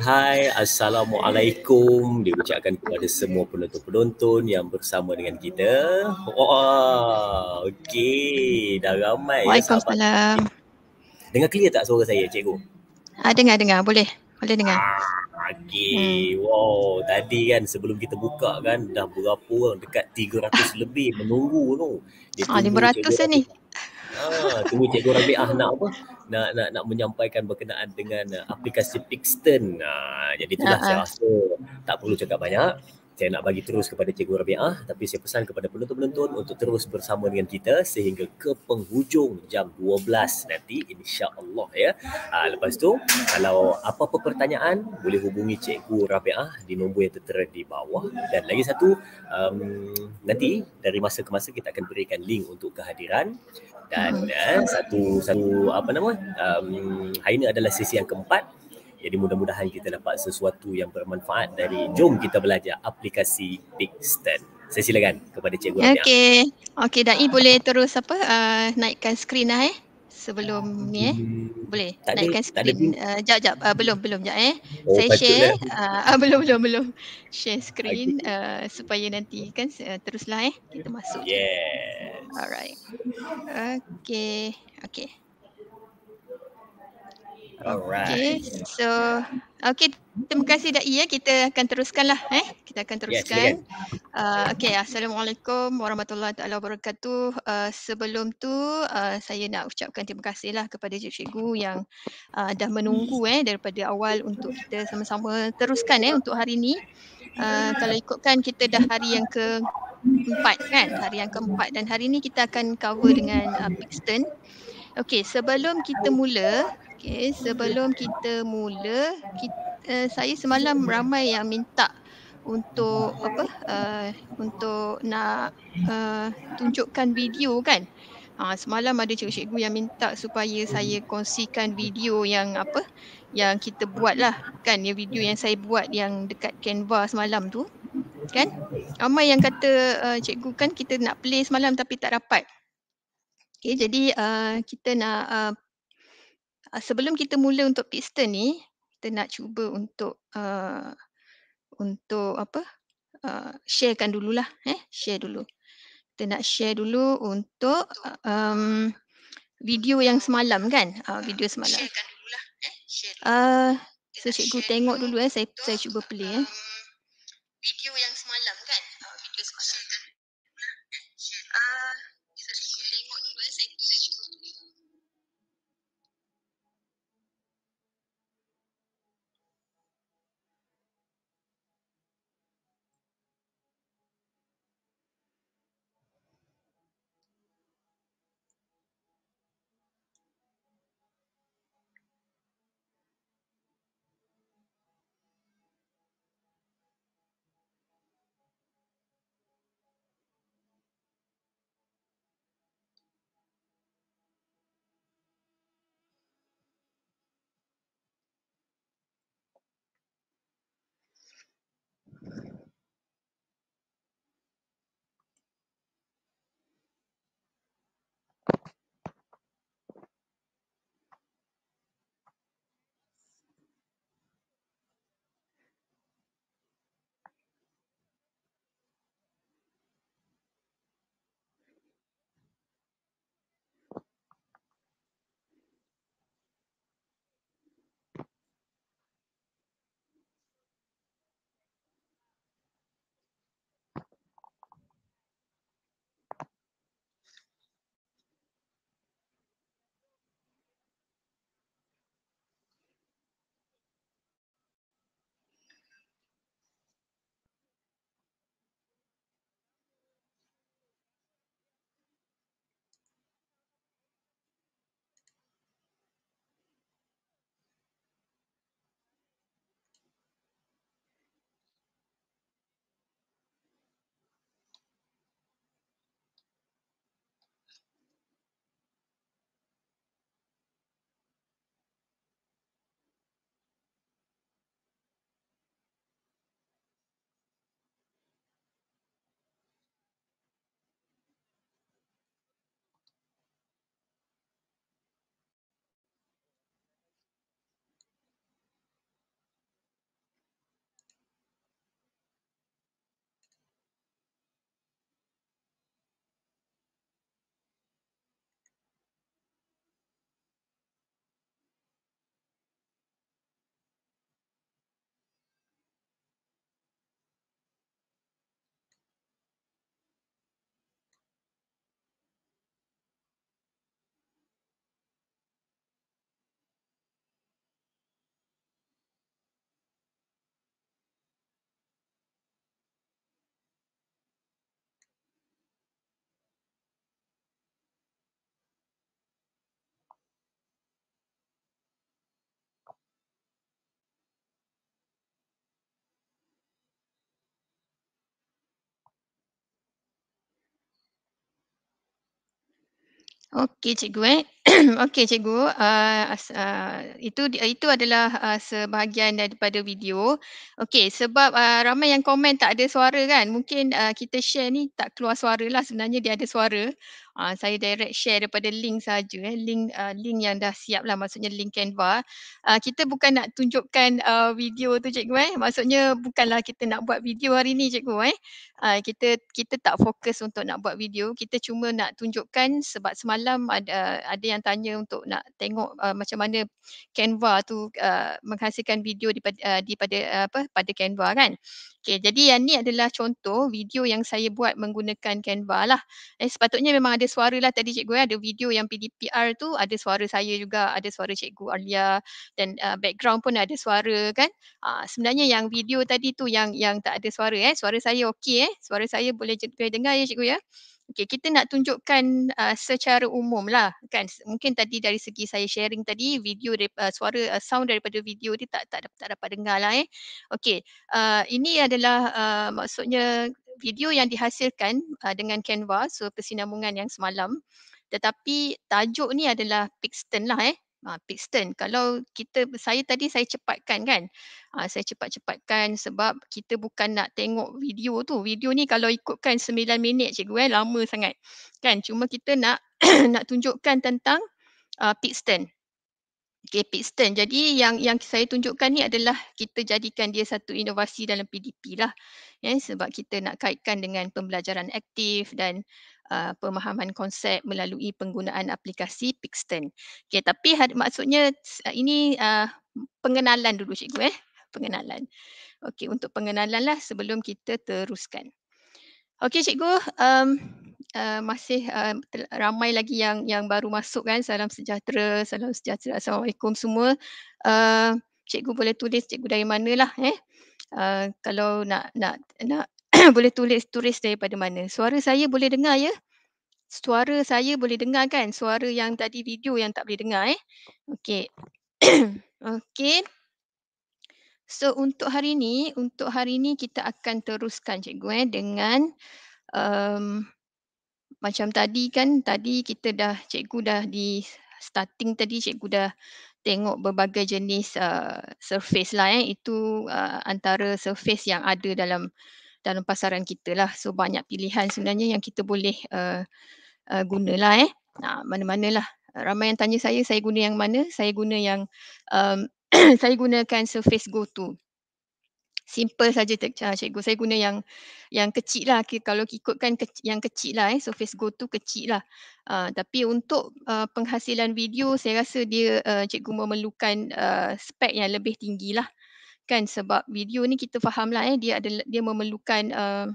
hai, assalamualaikum Dia kepada semua penonton-penonton yang bersama dengan kita Wah, oh, okey, dah ramai ya, Waalaikumsalam ya, Dengar clear tak suara saya, cikgu? Ah, dengar, dengar, boleh, boleh dengar ah, Okey, hmm. wow, tadi kan sebelum kita buka kan Dah berapa orang, dekat 300 lebih menunggu tu Dia Ah, 500 lah ni Ah, tunggu Cikgu Rabi'ah nak apa? Nak nak nak menyampaikan berkenaan dengan uh, aplikasi Pixton. Ah, jadi itulah uh-huh. saya ah. rasa tak perlu cakap banyak. Saya nak bagi terus kepada Cikgu Rabi'ah tapi saya pesan kepada penonton-penonton untuk terus bersama dengan kita sehingga ke penghujung jam 12 nanti insya-Allah ya. Ah, lepas tu kalau apa-apa pertanyaan boleh hubungi Cikgu Rabi'ah di nombor yang tertera di bawah dan lagi satu um, nanti dari masa ke masa kita akan berikan link untuk kehadiran dan uh, satu satu apa nama um, hari ini adalah sesi yang keempat jadi mudah-mudahan kita dapat sesuatu yang bermanfaat dari jom kita belajar aplikasi Pixten. Saya silakan kepada cikgu Nadia. Okey. Okey, Dai boleh terus apa uh, naikkan skrin lah eh sebelum ah, ni eh. Boleh tak naikkan ada, screen. Sekejap, eh, uh, sekejap. Uh, ah, belum, belum. Sekejap eh. Oh, saya share. Uh, uh, belum, belum, belum. Share screen uh, supaya nanti kan uh, teruslah eh. Kita masuk. Yes. Alright. Okay. Okay. Alright. Okay. So, okay. Terima kasih Dai ya. Kita akan teruskanlah eh. Kita akan teruskan. Yes, uh, okay. Assalamualaikum warahmatullahi taala wabarakatuh. Uh, sebelum tu uh, saya nak ucapkan terima kasihlah kepada cikgu yang uh, dah menunggu eh daripada awal untuk kita sama-sama teruskan eh untuk hari ini. Uh, kalau ikutkan kita dah hari yang ke empat kan hari yang keempat dan hari ini kita akan cover dengan uh, Pixton. Okay, sebelum kita mula Okay, sebelum kita mula, kita, uh, eh, saya semalam ramai yang minta untuk apa? Uh, untuk nak uh, tunjukkan video kan? Ha, semalam ada cikgu-cikgu yang minta supaya saya kongsikan video yang apa yang kita buat lah kan ya video yang saya buat yang dekat Canva semalam tu kan ramai yang kata uh, cikgu kan kita nak play semalam tapi tak dapat okay, jadi uh, kita nak uh, uh, sebelum kita mula untuk piston ni kita nak cuba untuk uh, untuk apa uh, ah, sharekan dululah eh share dulu kita nak share dulu untuk um, video yang semalam kan uh, video semalam sharekan dululah eh share dulu. uh, so cikgu share tengok dulu, eh saya saya cuba play eh um, video yang semalam kan Okey cikgu eh. Okey cikgu, uh, uh, itu itu adalah uh, sebahagian daripada video. Okey sebab uh, ramai yang komen tak ada suara kan. Mungkin uh, kita share ni tak keluar suara lah sebenarnya dia ada suara. Ah, saya direct share daripada link saja eh link uh, link yang dah siap lah maksudnya link Canva. Uh, kita bukan nak tunjukkan uh, video tu cikgu eh. Maksudnya bukanlah kita nak buat video hari ni cikgu eh. Uh, kita kita tak fokus untuk nak buat video. Kita cuma nak tunjukkan sebab semalam ada ada yang tanya untuk nak tengok uh, macam mana Canva tu uh, menghasilkan video di uh, di pada apa pada Canva kan. Okay, jadi yang ni adalah contoh video yang saya buat menggunakan Canva lah. Eh, sepatutnya memang ada suara lah tadi cikgu ya. Ada video yang PDPR tu ada suara saya juga. Ada suara cikgu Alia dan uh, background pun ada suara kan. Uh, sebenarnya yang video tadi tu yang yang tak ada suara eh. Suara saya okey eh. Suara saya boleh, boleh dengar ya cikgu ya. Okay, kita nak tunjukkan uh, secara umum lah kan. Mungkin tadi dari segi saya sharing tadi video uh, suara uh, sound daripada video dia tak tak, tak, dapat dengar lah eh. Okay, uh, ini adalah uh, maksudnya video yang dihasilkan uh, dengan Canva. So, persinambungan yang semalam. Tetapi tajuk ni adalah Pixton lah eh uh, ah, piston. Kalau kita saya tadi saya cepatkan kan. Uh, saya cepat-cepatkan sebab kita bukan nak tengok video tu. Video ni kalau ikutkan 9 minit cikgu kan eh, lama sangat. Kan cuma kita nak nak tunjukkan tentang uh, ah, piston. Okay, piston. Jadi yang yang saya tunjukkan ni adalah kita jadikan dia satu inovasi dalam PDP lah. Yeah, sebab kita nak kaitkan dengan pembelajaran aktif dan uh, pemahaman konsep melalui penggunaan aplikasi Pixton. Okay, tapi had, maksudnya uh, ini uh, pengenalan dulu cikgu eh. Pengenalan. Okay, untuk pengenalan lah sebelum kita teruskan. Okay cikgu, um, Eh, masih uh, ramai lagi yang yang baru masuk kan. Salam sejahtera, salam sejahtera. Assalamualaikum semua. Uh, cikgu boleh tulis cikgu dari manalah eh. Uh, kalau nak nak nak boleh tulis tulis daripada mana. Suara saya boleh dengar ya? Suara saya boleh dengar kan? Suara yang tadi video yang tak boleh dengar eh. Okey. Okey. So untuk hari ni, untuk hari ni kita akan teruskan cikgu eh dengan um, macam tadi kan tadi kita dah cikgu dah di starting tadi cikgu dah tengok berbagai jenis uh, surface lah eh itu uh, antara surface yang ada dalam dalam pasaran kita lah so banyak pilihan sebenarnya yang kita boleh uh, uh, gunalah eh nah mana mana lah ramai yang tanya saya saya guna yang mana saya guna yang um, saya gunakan surface go to simple saja ah, cikgu. Saya guna yang yang kecil lah. Kalau ikutkan ke, yang kecil lah eh. Surface Go tu kecil lah. Uh, tapi untuk uh, penghasilan video saya rasa dia uh, cikgu memerlukan uh, spek yang lebih tinggi lah. Kan sebab video ni kita faham lah eh. Dia, ada, dia memerlukan uh,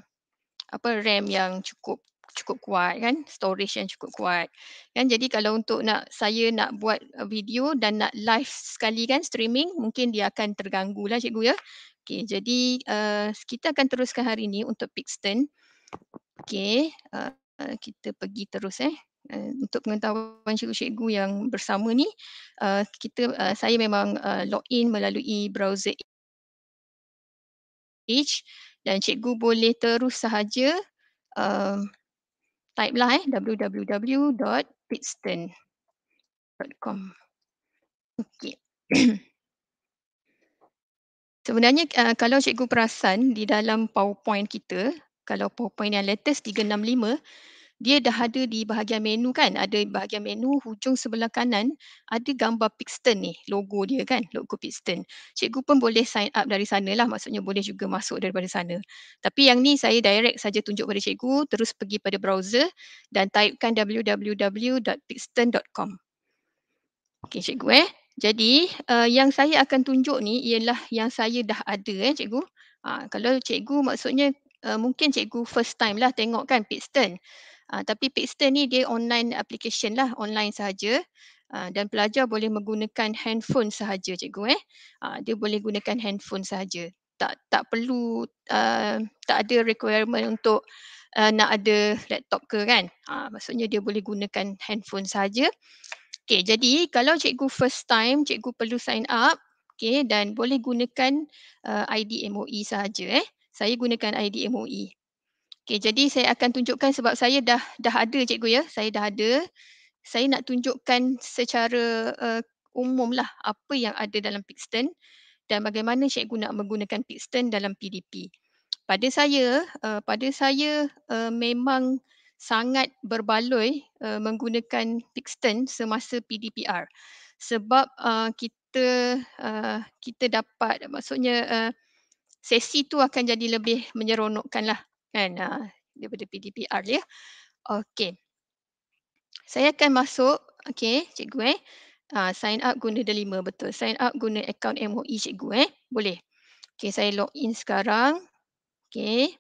apa RAM yang cukup cukup kuat kan storage yang cukup kuat kan jadi kalau untuk nak saya nak buat video dan nak live sekali kan streaming mungkin dia akan terganggu lah cikgu ya Okey, jadi uh, kita akan teruskan hari ini untuk Pixton. Okey, uh, kita pergi terus eh. Uh, untuk pengetahuan cikgu-cikgu yang bersama ni, uh, kita uh, saya memang uh, in melalui browser Edge dan cikgu boleh terus sahaja uh, type lah eh www.pitston.com. Okey. Sebenarnya uh, kalau cikgu perasan di dalam PowerPoint kita, kalau PowerPoint yang latest 365, dia dah ada di bahagian menu kan, ada bahagian menu hujung sebelah kanan ada gambar Pixton ni, logo dia kan, logo Pixton. Cikgu pun boleh sign up dari sana lah, maksudnya boleh juga masuk daripada sana. Tapi yang ni saya direct saja tunjuk pada cikgu, terus pergi pada browser dan typekan www.pixton.com. Okay cikgu eh. Jadi uh, yang saya akan tunjuk ni ialah yang saya dah ada eh cikgu. Uh, kalau cikgu maksudnya uh, mungkin cikgu first time lah tengok kan Pixton. Uh, ha, tapi Pixton ni dia online application lah, online sahaja. Uh, dan pelajar boleh menggunakan handphone sahaja cikgu eh. Uh, dia boleh gunakan handphone sahaja. Tak tak perlu, uh, tak ada requirement untuk uh, nak ada laptop ke kan. Uh, maksudnya dia boleh gunakan handphone sahaja. Okay, jadi kalau cikgu first time, cikgu perlu sign up okay, dan boleh gunakan uh, ID MOE sahaja. Eh. Saya gunakan ID MOE. Okay, jadi saya akan tunjukkan sebab saya dah dah ada cikgu ya. Saya dah ada. Saya nak tunjukkan secara uh, umum lah apa yang ada dalam Pixton dan bagaimana cikgu nak menggunakan Pixton dalam PDP. Pada saya, uh, pada saya uh, memang sangat berbaloi uh, menggunakan Pixton semasa PDPR sebab uh, kita uh, kita dapat maksudnya uh, sesi tu akan jadi lebih menyeronokkanlah kan uh, daripada PDPR ya. Okey. Saya akan masuk okey cikgu eh. Uh, sign up guna delima betul. Sign up guna akaun MOE cikgu eh. Boleh. Okey saya log in sekarang. Okey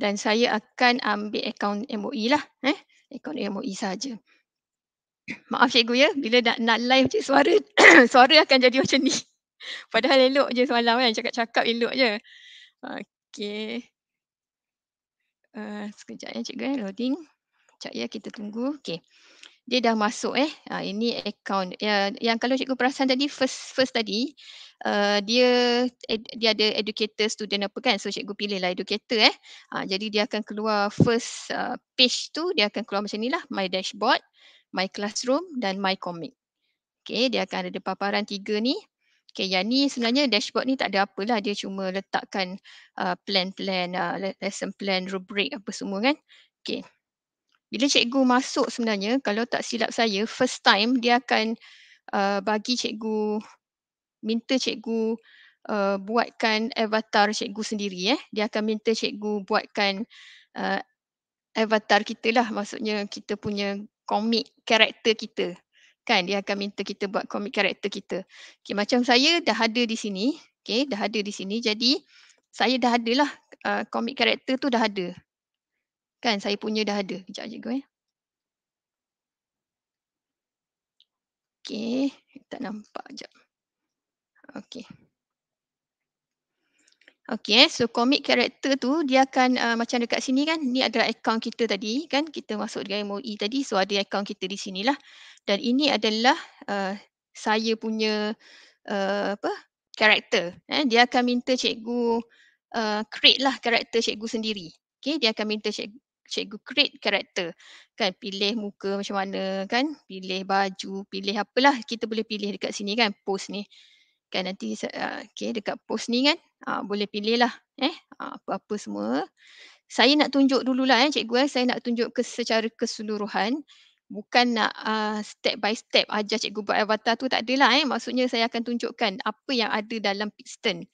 dan saya akan ambil akaun MOE lah eh akaun MOE saja maaf cikgu ya bila nak nak live je suara suara akan jadi macam ni padahal elok je semalam kan cakap-cakap elok je okey uh, sekejap ya cikgu eh loading Cak ya kita tunggu okey dia dah masuk eh ha, ini account ya, yang kalau cikgu perasan tadi first first tadi uh, dia ed, dia ada educator student apa kan so cikgu pilih lah educator eh ha, jadi dia akan keluar first uh, page tu dia akan keluar macam ni lah my dashboard my classroom dan my comic okay dia akan ada paparan tiga ni Okay, yang ni sebenarnya dashboard ni tak ada apalah. Dia cuma letakkan plan-plan, uh, uh, lesson plan, rubrik apa semua kan. Okay, bila cikgu masuk sebenarnya kalau tak silap saya first time dia akan uh, bagi cikgu minta cikgu uh, buatkan avatar cikgu sendiri eh dia akan minta cikgu buatkan uh, avatar kita lah maksudnya kita punya komik karakter kita kan dia akan minta kita buat komik karakter kita okay, macam saya dah ada di sini okay, dah ada di sini jadi saya dah ada lah uh, karakter tu dah ada Kan saya punya dah ada. Kejap cikgu ya. Eh. Okay, tak nampak jap. Okay, Okey, eh. so commit character tu dia akan uh, macam dekat sini kan. Ni adalah account kita tadi kan. Kita masuk dengan MOE tadi. So ada account kita di sini lah. Dan ini adalah uh, saya punya uh, apa? Karakter. Eh? Dia akan minta cikgu uh, create lah karakter cikgu sendiri. Okay, dia akan minta cikgu, cikgu create karakter kan pilih muka macam mana kan pilih baju pilih apalah kita boleh pilih dekat sini kan post ni kan nanti uh, okay, dekat post ni kan uh, boleh pilih lah eh uh, apa-apa semua saya nak tunjuk dululah eh cikgu eh saya nak tunjuk ke secara keseluruhan bukan nak uh, step by step ajar cikgu buat avatar tu tak adalah eh maksudnya saya akan tunjukkan apa yang ada dalam piston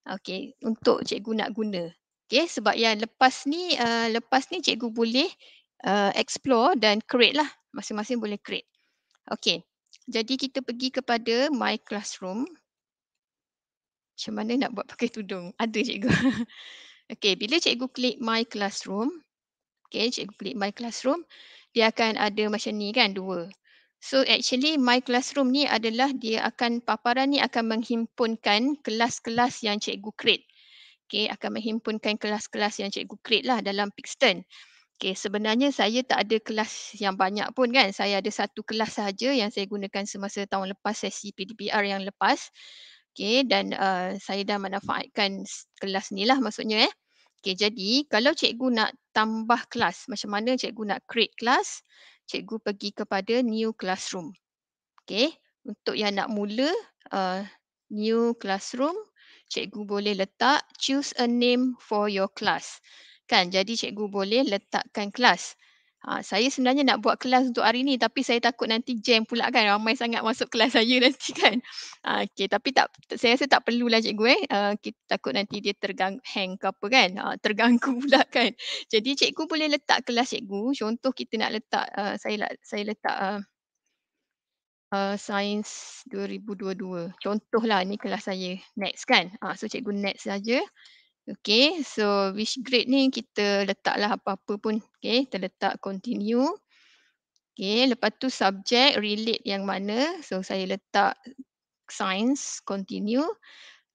Okay, untuk cikgu nak guna. Okay sebab yang lepas ni uh, lepas ni cikgu boleh uh, explore dan create lah. Masing-masing boleh create. Okay jadi kita pergi kepada my classroom. Macam mana nak buat pakai tudung? Ada cikgu. okay bila cikgu klik my classroom. Okay cikgu klik my classroom. Dia akan ada macam ni kan dua. So actually my classroom ni adalah dia akan paparan ni akan menghimpunkan kelas-kelas yang cikgu create okay, akan menghimpunkan kelas-kelas yang cikgu create lah dalam Pixton. Okay, sebenarnya saya tak ada kelas yang banyak pun kan. Saya ada satu kelas saja yang saya gunakan semasa tahun lepas sesi PDPR yang lepas. Okay, dan uh, saya dah manfaatkan kelas ni lah maksudnya eh. Okay, jadi kalau cikgu nak tambah kelas, macam mana cikgu nak create kelas, cikgu pergi kepada new classroom. Okay, untuk yang nak mula uh, new classroom, cikgu boleh letak choose a name for your class. Kan? Jadi cikgu boleh letakkan kelas. Ha, saya sebenarnya nak buat kelas untuk hari ni tapi saya takut nanti jam pula kan ramai sangat masuk kelas saya nanti kan. Ha, okay tapi tak, saya rasa tak perlulah cikgu eh. Uh, kita takut nanti dia tergang, hang ke apa kan. Ha, terganggu pula kan. Jadi cikgu boleh letak kelas cikgu. Contoh kita nak letak, uh, saya, saya letak uh, uh, sains 2022. Contohlah ni kelas saya next kan. Uh, so cikgu next saja. Okay so which grade ni kita letaklah apa-apa pun. Okay kita letak continue. Okay lepas tu subjek relate yang mana. So saya letak sains continue.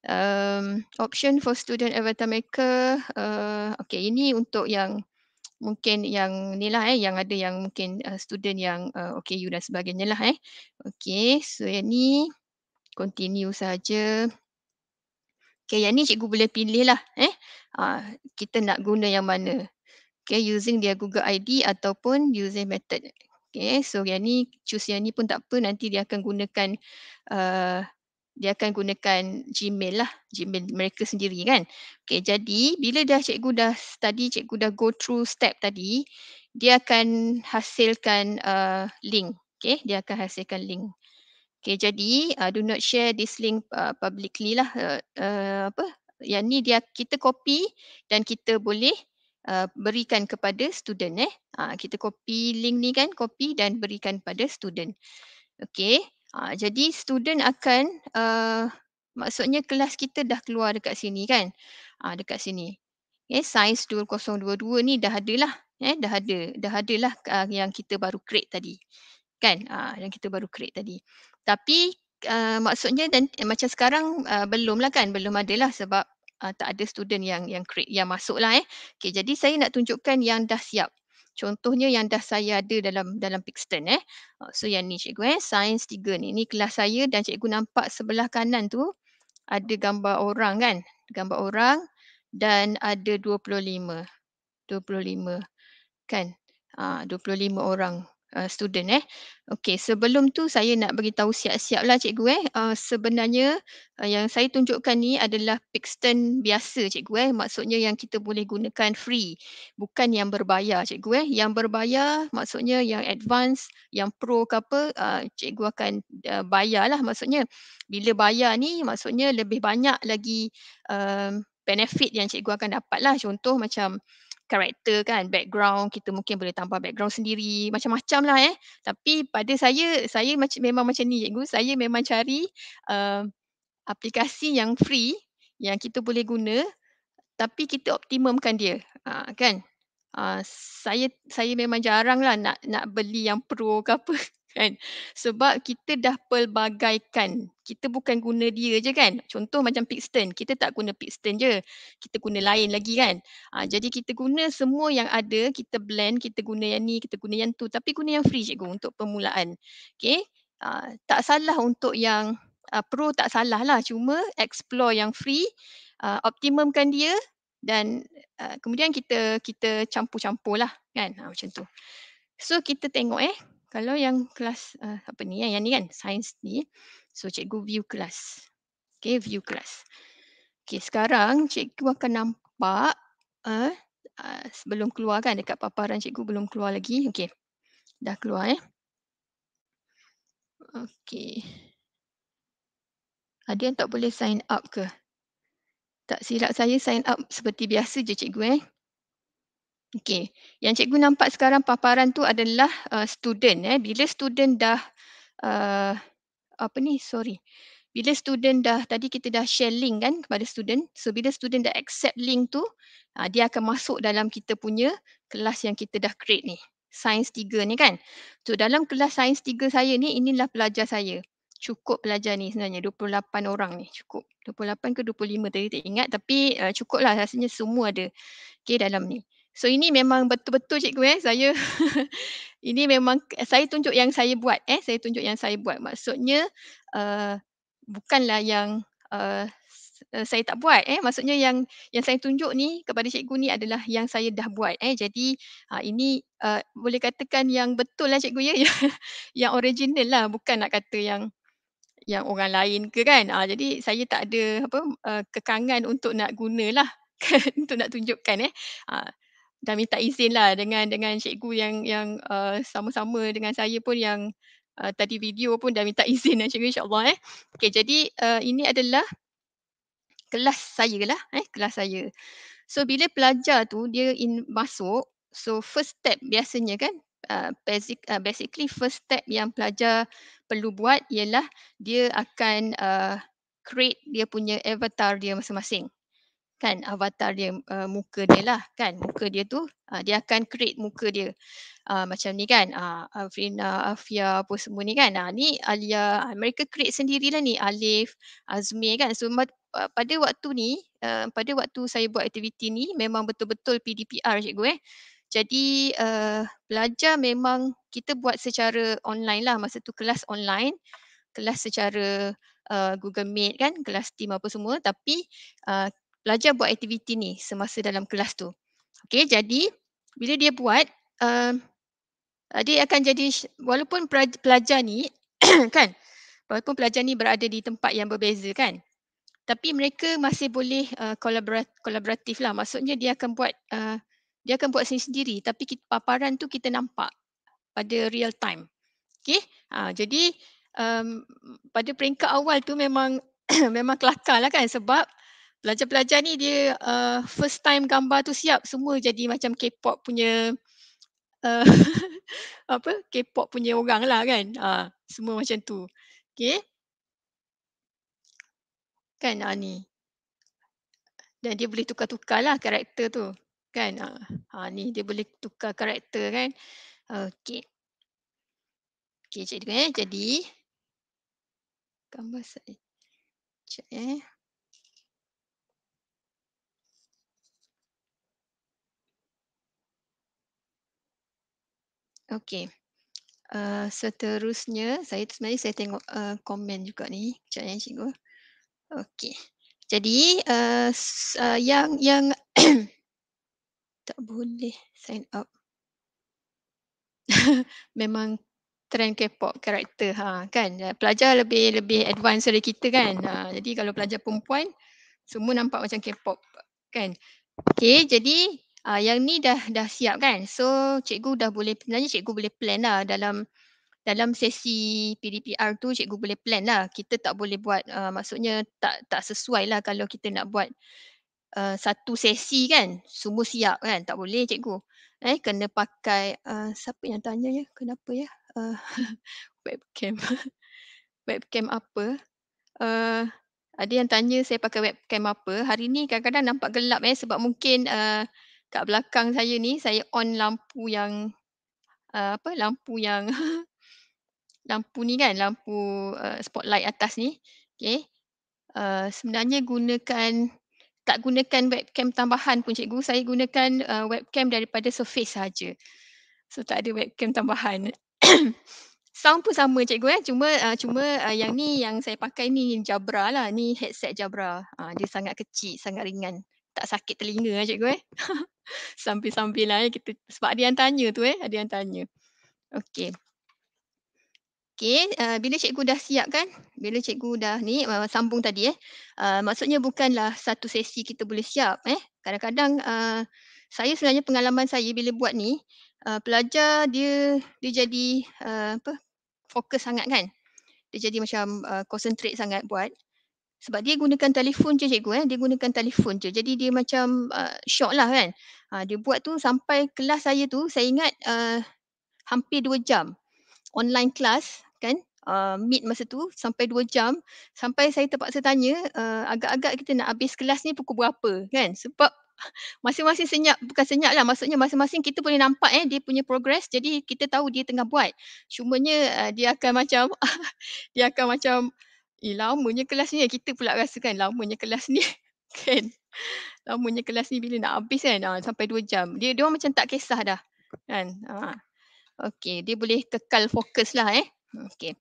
Um, option for student avatar maker. Uh, eh, okay ini untuk yang mungkin yang ni lah eh yang ada yang mungkin uh, student yang uh, you dan sebagainya lah eh. Okay so yang ni continue saja. Okay yang ni cikgu boleh pilih lah eh. Uh, kita nak guna yang mana. Okay using dia Google ID ataupun using method. Okay so yang ni choose yang ni pun tak apa nanti dia akan gunakan uh, dia akan gunakan Gmail lah, Gmail mereka sendiri kan. Okay, jadi bila dah cikgu dah study, cikgu dah go through step tadi, dia akan hasilkan uh, link. Okay, dia akan hasilkan link. Okay, jadi uh, do not share this link uh, publicly lah. Uh, uh, apa? Yang ni dia kita copy dan kita boleh uh, berikan kepada student eh. Uh, kita copy link ni kan, copy dan berikan pada student. Okay, Ha, jadi student akan uh, maksudnya kelas kita dah keluar dekat sini kan. Ha, dekat sini. Okay, Sains 2022 ni dah ada lah. Eh, dah ada. Dah ada lah uh, yang kita baru create tadi. Kan? Uh, yang kita baru create tadi. Tapi uh, maksudnya dan eh, macam sekarang uh, belum lah kan. Belum ada lah sebab uh, tak ada student yang yang create, yang masuk lah eh. Okay, jadi saya nak tunjukkan yang dah siap contohnya yang dah saya ada dalam dalam Pixton eh. Ah, so yang ni cikgu eh, sains tiga ni. Ni kelas saya dan cikgu nampak sebelah kanan tu ada gambar orang kan. Gambar orang dan ada 25. 25 kan. Ah 25 orang uh, student eh. Okey, sebelum tu saya nak beritahu siap-siaplah cikgu eh. Uh, sebenarnya uh, yang saya tunjukkan ni adalah Pixton biasa cikgu eh. Maksudnya yang kita boleh gunakan free. Bukan yang berbayar cikgu eh. Yang berbayar maksudnya yang advance, yang pro ke apa, uh, cikgu akan uh, bayar lah maksudnya. Bila bayar ni maksudnya lebih banyak lagi uh, benefit yang cikgu akan dapat lah. Contoh macam uh, karakter kan, background, kita mungkin boleh tambah background sendiri, macam-macam lah eh. Tapi pada saya, saya macam, memang macam ni cikgu, saya memang cari uh, aplikasi yang free yang kita boleh guna tapi kita optimumkan dia ha, kan. Uh, saya saya memang jarang lah nak nak beli yang pro ke apa kan sebab kita dah pelbagaikan kita bukan guna dia je kan contoh macam piston kita tak guna piston je kita guna lain lagi kan ha, jadi kita guna semua yang ada kita blend kita guna yang ni kita guna yang tu tapi guna yang free cikgu untuk permulaan okay ha, tak salah untuk yang uh, pro tak salah lah cuma explore yang free uh, optimumkan dia dan uh, kemudian kita kita campur-campur lah kan ha, macam tu so kita tengok eh kalau yang kelas uh, apa ni yang, yang ni kan sains ni so cikgu view kelas okay view kelas okay sekarang cikgu akan nampak uh, uh, sebelum keluar kan dekat paparan cikgu belum keluar lagi okay dah keluar eh okay ada yang tak boleh sign up ke tak silap saya sign up seperti biasa je cikgu eh Okey, yang cikgu nampak sekarang paparan tu adalah uh, student eh. Bila student dah uh, apa ni? Sorry. Bila student dah tadi kita dah share link kan kepada student. So bila student dah accept link tu, uh, dia akan masuk dalam kita punya kelas yang kita dah create ni. Sains 3 ni kan. So dalam kelas sains 3 saya ni inilah pelajar saya. Cukup pelajar ni sebenarnya 28 orang ni cukup. 28 ke 25 tadi tak ingat tapi uh, cukup lah rasanya semua ada. Okay dalam ni. So ini memang betul-betul cikgu eh saya ini memang saya tunjuk yang saya buat eh saya tunjuk yang saya buat maksudnya uh, bukanlah yang uh, saya tak buat eh maksudnya yang yang saya tunjuk ni kepada cikgu ni adalah yang saya dah buat eh jadi uh, ini uh, boleh katakan yang betul lah cikgu ya yang original lah bukan nak kata yang yang orang lain ke kan uh, jadi saya tak ada apa uh, kekangan untuk nak gunalah untuk nak tunjukkan eh uh, dah minta izin lah dengan dengan cikgu yang yang uh, sama-sama dengan saya pun yang uh, tadi video pun dah minta izin lah cikgu insyaAllah eh. Okay jadi uh, ini adalah kelas saya lah eh kelas saya. So bila pelajar tu dia in, masuk so first step biasanya kan uh, basic, uh, basically first step yang pelajar perlu buat ialah dia akan uh, create dia punya avatar dia masing-masing kan avatar dia uh, muka dia lah kan muka dia tu uh, dia akan create muka dia uh, macam ni kan uh, Afrina, Afia apa semua ni kan uh, ni Alia uh, mereka create sendirilah ni Alif, Azmi kan so ma- uh, pada waktu ni uh, pada waktu saya buat aktiviti ni memang betul-betul PDPR cikgu eh jadi uh, pelajar memang kita buat secara online lah masa tu kelas online kelas secara uh, Google Meet kan kelas team apa semua tapi uh, pelajar buat aktiviti ni semasa dalam kelas tu. Okey, jadi bila dia buat, uh, dia akan jadi walaupun pelajar ni kan, walaupun pelajar ni berada di tempat yang berbeza kan, tapi mereka masih boleh eh, kolaboratif lah. Maksudnya dia akan buat uh, dia akan buat sendiri-sendiri tapi kita, paparan tu kita nampak pada real time. Okay, Ha, jadi um, pada peringkat awal tu memang memang kelakarlah kan sebab pelajar-pelajar ni dia uh, first time gambar tu siap semua jadi macam K-pop punya uh, apa K-pop punya orang lah kan uh, semua macam tu okay kan uh, ni dan dia boleh tukar-tukar lah karakter tu kan uh, uh, ni dia boleh tukar karakter kan okay okay jadi eh jadi gambar saya Sekejap eh. Okey. Uh, seterusnya, saya sebenarnya saya tengok uh, komen juga ni. Sekejap ya cikgu. Okey. Jadi uh, uh, yang yang tak boleh sign up. Memang trend K-pop karakter ha kan. Pelajar lebih lebih advance dari kita kan. Ha, jadi kalau pelajar perempuan semua nampak macam K-pop kan. Okey, jadi Uh, yang ni dah dah siap kan. So cikgu dah boleh sebenarnya cikgu boleh plan lah dalam dalam sesi PDPR tu cikgu boleh plan lah. Kita tak boleh buat uh, maksudnya tak tak sesuai lah kalau kita nak buat uh, satu sesi kan. Semua siap kan. Tak boleh cikgu. Eh kena pakai uh, siapa yang tanya ya kenapa ya uh, webcam webcam apa uh, ada yang tanya saya pakai webcam apa hari ni kadang-kadang nampak gelap eh sebab mungkin uh, kat belakang saya ni saya on lampu yang uh, apa lampu yang lampu ni kan lampu uh, spotlight atas ni okey uh, sebenarnya gunakan tak gunakan webcam tambahan pun cikgu saya gunakan uh, webcam daripada surface saja so tak ada webcam tambahan sound pun sama cikgu eh cuma uh, cuma uh, yang ni yang saya pakai ni Jabra lah ni headset Jabra uh, dia sangat kecil sangat ringan tak sakit telinga lah cikgu eh. Sambil-sambil lah eh. Kita, sebab ada yang tanya tu eh. Ada yang tanya. Okey. Okey, uh, bila cikgu dah siap kan? Bila cikgu dah ni uh, sambung tadi eh. Uh, maksudnya bukanlah satu sesi kita boleh siap eh. Kadang-kadang uh, saya sebenarnya pengalaman saya bila buat ni, uh, pelajar dia dia jadi uh, apa? fokus sangat kan? Dia jadi macam uh, concentrate sangat buat sebab dia gunakan telefon je cikgu eh dia gunakan telefon je jadi dia macam uh, shock lah kan uh, dia buat tu sampai kelas saya tu saya ingat uh, hampir dua jam online kelas kan uh, meet masa tu sampai dua jam sampai saya terpaksa tanya uh, agak-agak kita nak habis kelas ni pukul berapa kan sebab masing-masing senyap bukan senyap lah maksudnya masing-masing kita boleh nampak eh dia punya progress jadi kita tahu dia tengah buat cumanya uh, dia akan macam dia akan macam Eh, lamanya kelas ni eh, kita pula rasa kan lamanya kelas ni kan. Lamanya kelas ni bila nak habis kan ha, sampai dua jam. Dia dia macam tak kisah dah kan. Ha. Ah. Okay dia boleh kekal fokus lah eh. Okay.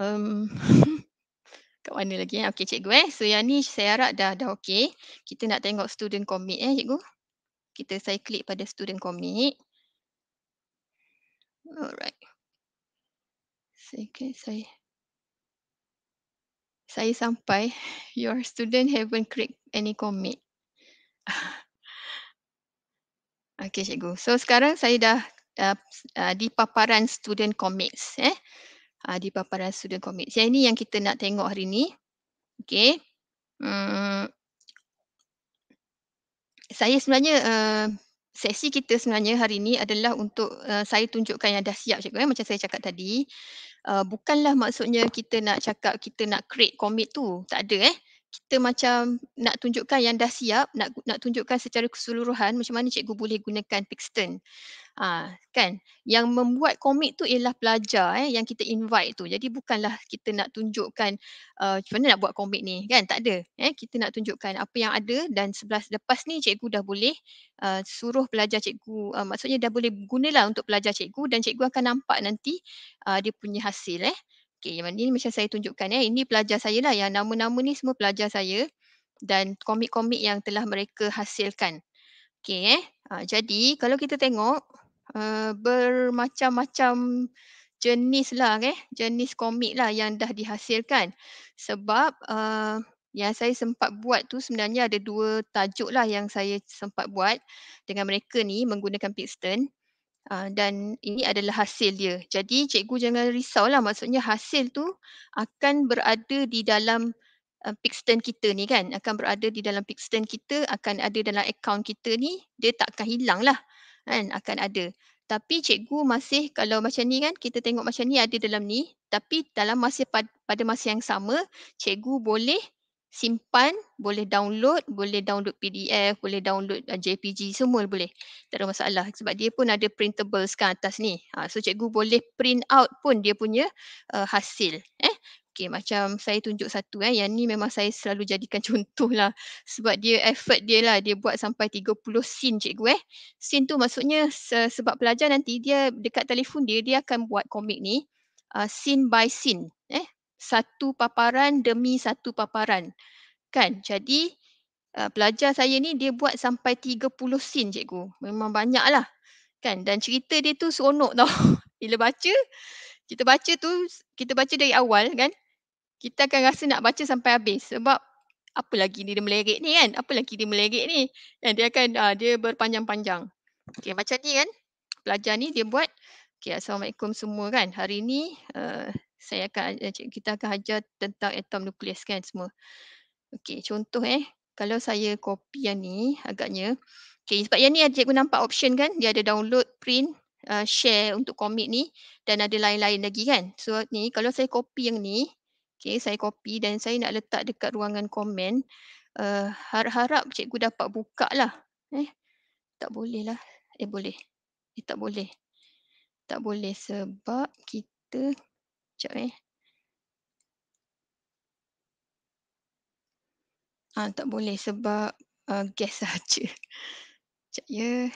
Um, kat mana lagi eh? Okay cikgu eh. So yang ni saya harap dah dah okay. Kita nak tengok student commit eh cikgu. Kita saya klik pada student commit. Alright. Okay, saya saya sampai your student haven't click any commit. okay cikgu. So sekarang saya dah uh, uh, di paparan student commits eh. Uh, di paparan student commits. Yang ini yang kita nak tengok hari ni. Okay. Hmm. Saya sebenarnya uh, sesi kita sebenarnya hari ini adalah untuk uh, saya tunjukkan yang dah siap cikgu eh. macam saya cakap tadi uh, bukanlah maksudnya kita nak cakap kita nak create commit tu tak ada eh kita macam nak tunjukkan yang dah siap nak nak tunjukkan secara keseluruhan macam mana cikgu boleh gunakan Pixton Ha, kan? Yang membuat komik tu ialah pelajar eh, yang kita invite tu. Jadi bukanlah kita nak tunjukkan uh, macam mana nak buat komik ni. Kan? Tak ada. Eh? Kita nak tunjukkan apa yang ada dan sebelas lepas ni cikgu dah boleh uh, suruh pelajar cikgu. Uh, maksudnya dah boleh gunalah untuk pelajar cikgu dan cikgu akan nampak nanti uh, dia punya hasil. Eh? Okay, ini macam saya tunjukkan. Eh? Ini pelajar saya lah yang nama-nama ni semua pelajar saya dan komik-komik yang telah mereka hasilkan. Okay, eh? Uh, jadi kalau kita tengok Eh, bermacam-macam jenis lah, okay? jenis komik lah yang dah dihasilkan. Sebab uh, yang saya sempat buat tu sebenarnya ada dua tajuk lah yang saya sempat buat dengan mereka ni menggunakan piston. Uh, eh, dan ini adalah hasil dia. Jadi cikgu jangan risau lah maksudnya hasil tu akan berada di dalam uh, Pixton kita ni kan. Akan berada di dalam Pixton kita, akan ada dalam akaun kita ni, dia tak hilang lah kan akan ada. Tapi cikgu masih kalau macam ni kan kita tengok macam ni ada dalam ni tapi dalam masa pada masa yang sama cikgu boleh simpan, boleh download, boleh download PDF, boleh download ah, JPG, semua boleh. Tak ada masalah sebab dia pun ada printables kan atas ni. Ha, so cikgu boleh print out pun dia punya uh, hasil. Eh? Okay macam saya tunjuk satu eh yang ni memang saya selalu jadikan contoh lah sebab dia effort dia lah dia buat sampai 30 scene cikgu eh. Scene tu maksudnya se- sebab pelajar nanti dia dekat telefon dia dia akan buat komik ni uh, scene by scene eh satu paparan demi satu paparan kan jadi uh, pelajar saya ni dia buat sampai 30 scene cikgu memang banyak lah kan dan cerita dia tu seronok tau bila baca kita baca tu kita baca dari awal kan kita akan rasa nak baca sampai habis sebab apa lagi ni dia melerik ni kan? Apa lagi dia melerik ni? Dan dia akan uh, dia berpanjang-panjang. Okey macam ni kan? Pelajar ni dia buat Okey Assalamualaikum semua kan? Hari ni uh, saya akan eh, kita akan ajar tentang atom nukleus kan semua. Okey contoh eh kalau saya copy yang ni agaknya Okay, sebab yang ni ada cikgu nampak option kan? Dia ada download, print, uh, share untuk komik ni dan ada lain-lain lagi kan? So ni kalau saya copy yang ni, Okay, saya copy dan saya nak letak dekat ruangan komen. Eh, harap-harap cikgu dapat buka lah. Eh, tak boleh lah. Eh, boleh. Eh, tak boleh. Tak boleh sebab kita... Sekejap eh. Ah, tak boleh sebab uh, gas sahaja. Sekejap ya.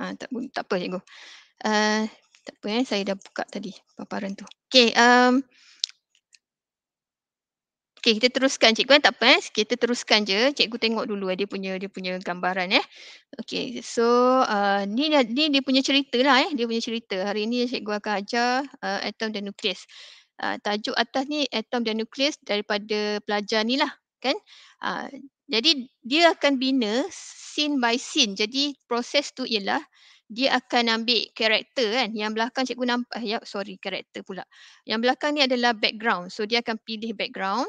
Ah, tak, boleh tak apa cikgu. Uh, tak apa eh, saya dah buka tadi paparan tu. Okay, um, Okay, kita teruskan cikgu kan tak apa eh. Kita teruskan je. Cikgu tengok dulu eh, dia punya dia punya gambaran eh. Okay, So, uh, ni ni dia punya cerita lah eh. Dia punya cerita. Hari ni cikgu akan ajar uh, atom dan nukleus. Uh, tajuk atas ni atom dan nukleus daripada pelajar ni lah kan. Uh, jadi dia akan bina scene by scene. Jadi proses tu ialah dia akan ambil karakter kan. Yang belakang cikgu nampak, eh, ya, sorry karakter pula. Yang belakang ni adalah background. So dia akan pilih background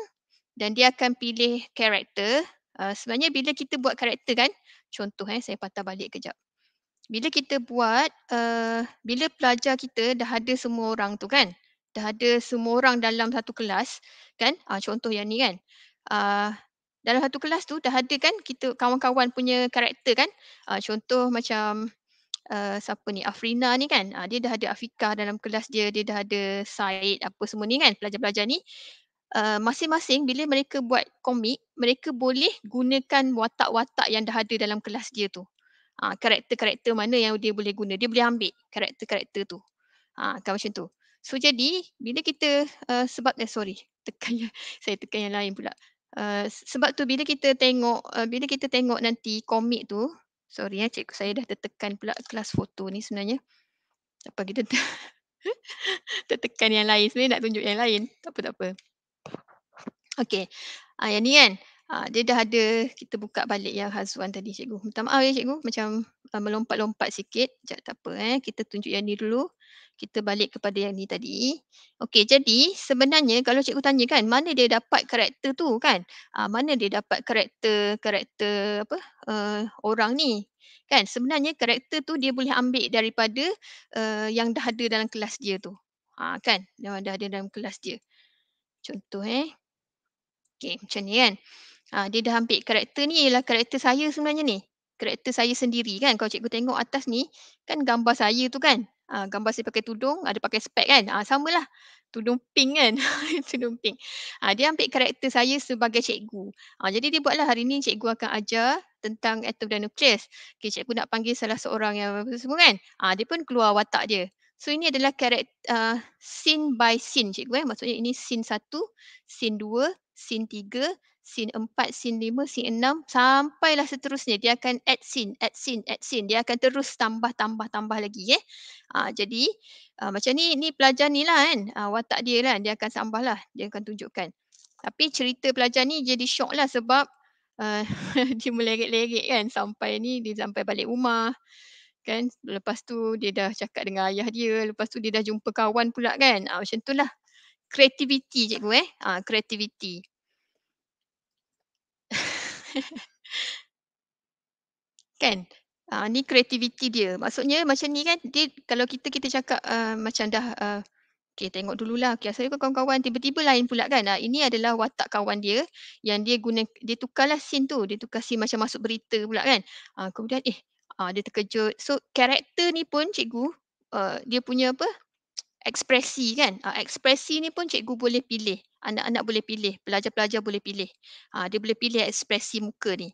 dan dia akan pilih karakter. Uh, sebenarnya bila kita buat karakter kan, contoh eh, saya patah balik kejap. Bila kita buat, uh, bila pelajar kita dah ada semua orang tu kan, dah ada semua orang dalam satu kelas kan, uh, contoh yang ni kan. Uh, dalam satu kelas tu dah ada kan kita kawan-kawan punya karakter kan. Uh, contoh macam Uh, siapa ni Afrina ni kan uh, dia dah ada Afika dalam kelas dia dia dah ada Said apa semua ni kan pelajar-pelajar ni uh, masing-masing bila mereka buat komik, mereka boleh gunakan watak-watak yang dah ada dalam kelas dia tu. Ha, karakter-karakter mana yang dia boleh guna. Dia boleh ambil karakter-karakter tu. Ha, kan macam tu. So jadi bila kita uh, sebab eh sorry tekan yang, saya tekan yang lain pula. Uh, sebab tu bila kita tengok uh, bila kita tengok nanti komik tu sorry ya cikgu saya dah tertekan pula kelas foto ni sebenarnya. Apa kita tertekan yang lain sebenarnya nak tunjuk yang lain. Tak apa tak apa. Okey. Ah uh, yang ni kan. uh, dia dah ada kita buka balik yang Hazwan tadi cikgu. Minta maaf ya cikgu macam uh, melompat-lompat sikit. Jap tak apa eh. Kita tunjuk yang ni dulu. Kita balik kepada yang ni tadi. Okey, jadi sebenarnya kalau cikgu tanya kan mana dia dapat karakter tu kan? uh, mana dia dapat karakter karakter apa? Uh, orang ni kan sebenarnya karakter tu dia boleh ambil daripada uh, yang dah ada dalam kelas dia tu. Ha, kan? Yang dah ada dalam kelas dia. Contoh eh. Okay macam ni kan. Ha, dia dah ambil karakter ni ialah karakter saya sebenarnya ni. Karakter saya sendiri kan. Kalau cikgu tengok atas ni kan gambar saya tu kan. Ha, gambar saya pakai tudung ada pakai spek kan. Ha, ah, Sama lah. Tudung pink kan. tudung pink. Ha, dia ambil karakter saya sebagai cikgu. Ha, jadi dia buatlah hari ni cikgu akan ajar tentang atom dan nukleus. Okay, cikgu nak panggil salah seorang yang semua kan. Ha, dia pun keluar watak dia. So ini adalah karakter uh, scene by scene cikgu eh. Maksudnya ini scene satu, scene dua, sin 3, sin 4, sin 5, sin 6 sampailah seterusnya dia akan add sin, add sin, add sin. Dia akan terus tambah tambah tambah lagi eh. Ha, jadi ha, macam ni ni pelajar ni lah kan. Ha, watak dia lah dia akan tambah lah. Dia akan tunjukkan. Tapi cerita pelajar ni jadi shock lah sebab uh, dia meleret-leret kan sampai ni dia sampai balik rumah kan lepas tu dia dah cakap dengan ayah dia lepas tu dia dah jumpa kawan pula kan ha, macam tu lah kreativiti cikgu eh ha, kreativiti kan uh, ni kreativiti dia maksudnya macam ni kan dia kalau kita kita cakap uh, macam dah uh, ah, okay tengok dululah okay saya kan kawan-kawan tiba-tiba lain pula kan uh, ini adalah watak kawan dia yang dia guna dia tukarlah scene tu dia tukar scene macam masuk berita pula kan uh, kemudian eh uh, dia terkejut so karakter ni pun cikgu uh, dia punya apa ekspresi kan. Uh, ekspresi ni pun cikgu boleh pilih. Anak-anak boleh pilih. Pelajar-pelajar boleh pilih. Uh, dia boleh pilih ekspresi muka ni.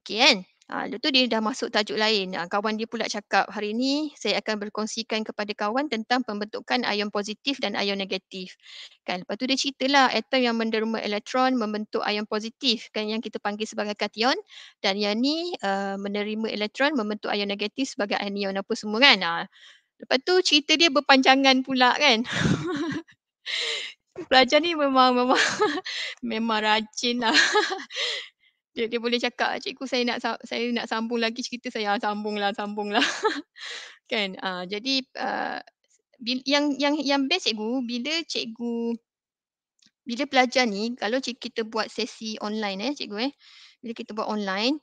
Okey kan. Uh, lepas tu dia dah masuk tajuk lain. Uh, kawan dia pula cakap hari ni saya akan berkongsikan kepada kawan tentang pembentukan ion positif dan ion negatif. Kan? Lepas tu dia ceritalah atom yang menderma elektron membentuk ion positif kan yang kita panggil sebagai kation dan yang ni uh, menerima elektron membentuk ion negatif sebagai anion apa semua kan. Uh, Lepas tu cerita dia berpanjangan pula kan. Pelajar ni memang memang memang rajin lah. dia, dia boleh cakap cikgu saya nak saya nak sambung lagi cerita saya ah, sambung lah sambung lah. kan ah, jadi uh, yang yang yang best cikgu bila cikgu bila pelajar ni kalau kita buat sesi online eh cikgu eh bila kita buat online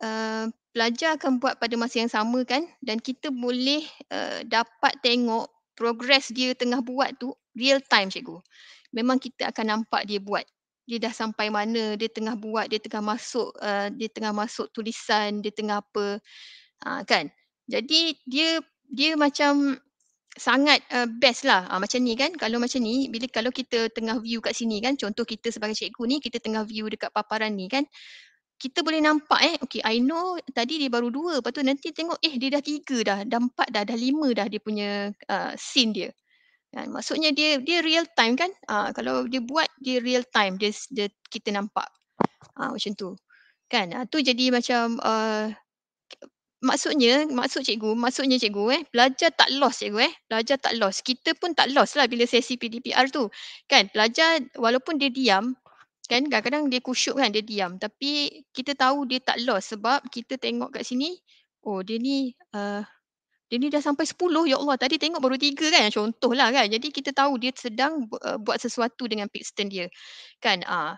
uh, pelajar akan buat pada masa yang sama kan dan kita boleh uh, dapat tengok progress dia tengah buat tu real time cikgu. Memang kita akan nampak dia buat. Dia dah sampai mana, dia tengah buat, dia tengah masuk uh, dia tengah masuk tulisan, dia tengah apa ha, kan. Jadi dia dia macam sangat uh, best lah ha, macam ni kan kalau macam ni bila kalau kita tengah view kat sini kan contoh kita sebagai cikgu ni kita tengah view dekat paparan ni kan kita boleh nampak eh okay I know tadi dia baru dua lepas tu nanti tengok eh dia dah tiga dah dah empat dah dah lima dah dia punya uh, scene dia kan maksudnya dia dia real time kan uh, kalau dia buat dia real time dia, dia kita nampak uh, macam tu kan uh, tu jadi macam uh, maksudnya maksud cikgu maksudnya cikgu eh pelajar tak lost cikgu eh pelajar tak lost kita pun tak lost lah bila sesi PDPR tu kan pelajar walaupun dia diam Kan kadang-kadang dia kusyuk kan dia diam tapi kita tahu dia tak lost sebab kita tengok kat sini oh dia ni uh, dia ni dah sampai 10 ya Allah tadi tengok baru 3 kan contohlah kan jadi kita tahu dia sedang uh, buat sesuatu dengan piston dia kan uh.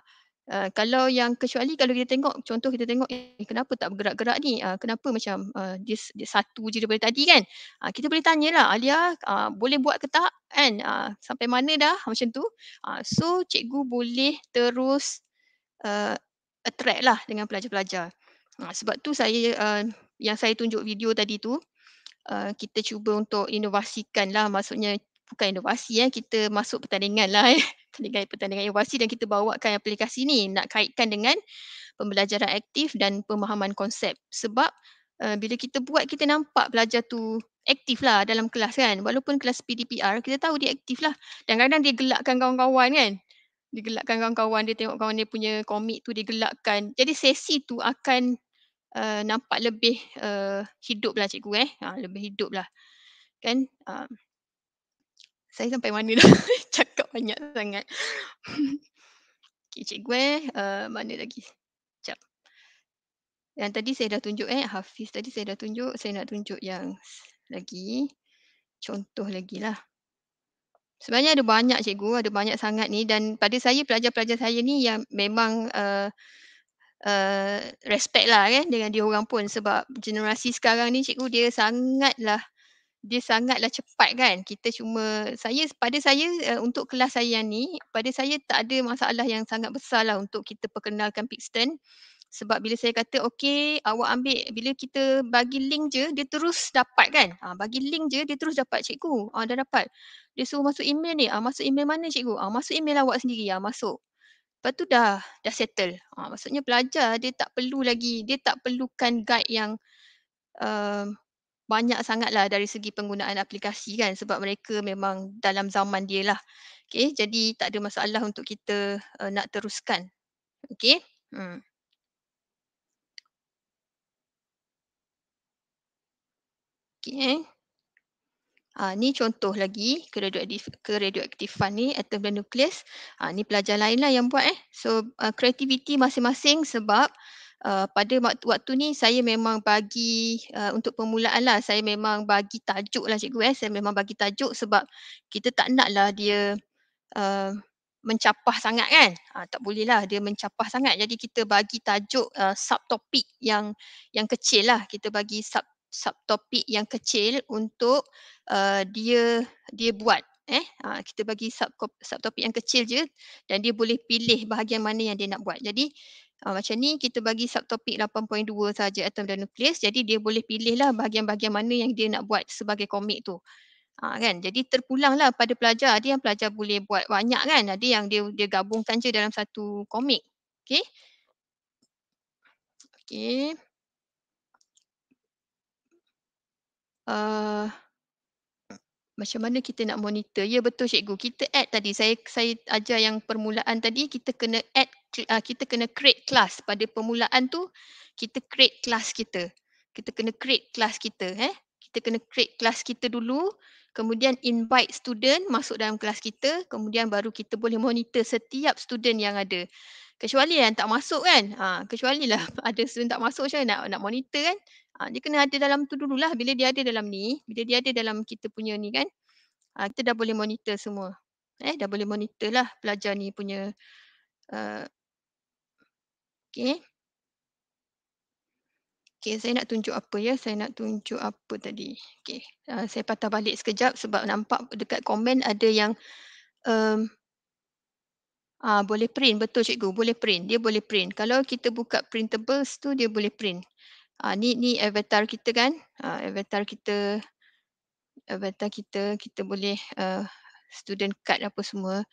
Uh, kalau yang kecuali kalau kita tengok contoh kita tengok eh, kenapa tak bergerak-gerak ni uh, kenapa macam uh, dia, dia satu je daripada tadi kan uh, kita boleh tanyalah Alia uh, boleh buat ke tak kan uh, sampai mana dah macam tu uh, so cikgu boleh terus uh, attract lah dengan pelajar-pelajar uh, sebab tu saya uh, yang saya tunjuk video tadi tu uh, kita cuba untuk inovasikan lah maksudnya bukan inovasi eh kita masuk pertandingan lah eh dengan pertandingan inovasi dan kita bawakan aplikasi ni nak kaitkan dengan pembelajaran aktif dan pemahaman konsep sebab uh, bila kita buat kita nampak pelajar tu aktif lah dalam kelas kan walaupun kelas PDPR kita tahu dia aktif lah dan kadang kadang dia gelakkan kawan-kawan kan dia gelakkan kawan-kawan dia tengok kawan dia punya komik tu dia gelakkan jadi sesi tu akan uh, nampak lebih uh, eh, hidup lah cikgu eh ha, lebih hidup lah kan uh, saya sampai mana dah cakap banyak sangat. okay, cikgu eh, uh, mana lagi? Sekejap. Yang tadi saya dah tunjuk eh, Hafiz tadi saya dah tunjuk, saya nak tunjuk yang lagi. Contoh lagi lah. Sebenarnya ada banyak cikgu, ada banyak sangat ni dan pada saya, pelajar-pelajar saya ni yang memang uh, uh, respect lah kan dengan dia orang pun sebab generasi sekarang ni cikgu dia sangatlah lah dia sangatlah cepat kan kita cuma saya pada saya uh, untuk kelas saya ni pada saya tak ada masalah yang sangat besar lah untuk kita perkenalkan Pixton sebab bila saya kata okey awak ambil bila kita bagi link je dia terus dapat kan ha, bagi link je dia terus dapat cikgu ha, dah dapat dia suruh masuk email ni ha, masuk email mana cikgu ha, masuk email awak sendiri ha, masuk Lepas tu dah, dah settle. Ha, maksudnya pelajar dia tak perlu lagi, dia tak perlukan guide yang uh, banyak sangatlah dari segi penggunaan aplikasi kan sebab mereka memang dalam zaman dia lah. Okay, jadi tak ada masalah untuk kita uh, nak teruskan. Okay. Hmm. Okay. Uh, eh. ha, ni contoh lagi keradioaktifan ni atom dan nukleus. Uh, ni pelajar lain lah yang buat eh. So eh, kreativiti uh, masing-masing sebab Eh, pada waktu, waktu ni saya memang bagi uh, untuk permulaan lah saya memang bagi tajuk lah cikgu eh saya memang bagi tajuk sebab kita tak nak lah dia uh, eh, mencapah sangat kan ha, tak boleh lah dia mencapah sangat jadi kita bagi tajuk uh, subtopik yang yang kecil lah kita bagi sub subtopik yang kecil untuk uh, dia dia buat eh ha, kita bagi sub subtopik yang kecil je dan dia boleh pilih bahagian mana yang dia nak buat jadi Uh, macam ni kita bagi subtopik 8.2 saja atom dan nukleus. Jadi dia boleh pilihlah bahagian-bahagian mana yang dia nak buat sebagai komik tu. Ha, kan? Jadi terpulanglah pada pelajar. Ada yang pelajar boleh buat banyak kan. Ada yang dia dia gabungkan je dalam satu komik. Okay. Okay. Uh, ah, macam mana kita nak monitor? Ya betul cikgu. Kita add tadi. Saya saya ajar yang permulaan tadi. Kita kena add Ah, kita kena create class pada permulaan tu kita create class kita kita kena create class kita eh kita kena create class kita dulu kemudian invite student masuk dalam kelas kita kemudian baru kita boleh monitor setiap student yang ada kecuali yang tak masuk kan ha, kecuali lah ada student tak masuk macam nak nak monitor kan ha, dia kena ada dalam tu dululah bila dia ada dalam ni bila dia ada dalam kita punya ni kan ha, kita dah boleh monitor semua eh dah boleh monitor lah pelajar ni punya uh, Okay. Okay, saya nak tunjuk apa ya. Saya nak tunjuk apa tadi. Okay. Uh, saya patah balik sekejap sebab nampak dekat komen ada yang um, uh, boleh print. Betul cikgu, boleh print. Dia boleh print. Kalau kita buka printables tu, dia boleh print. Uh, ni, ni avatar kita kan. Uh, avatar kita, avatar kita, kita boleh uh, student card apa semua.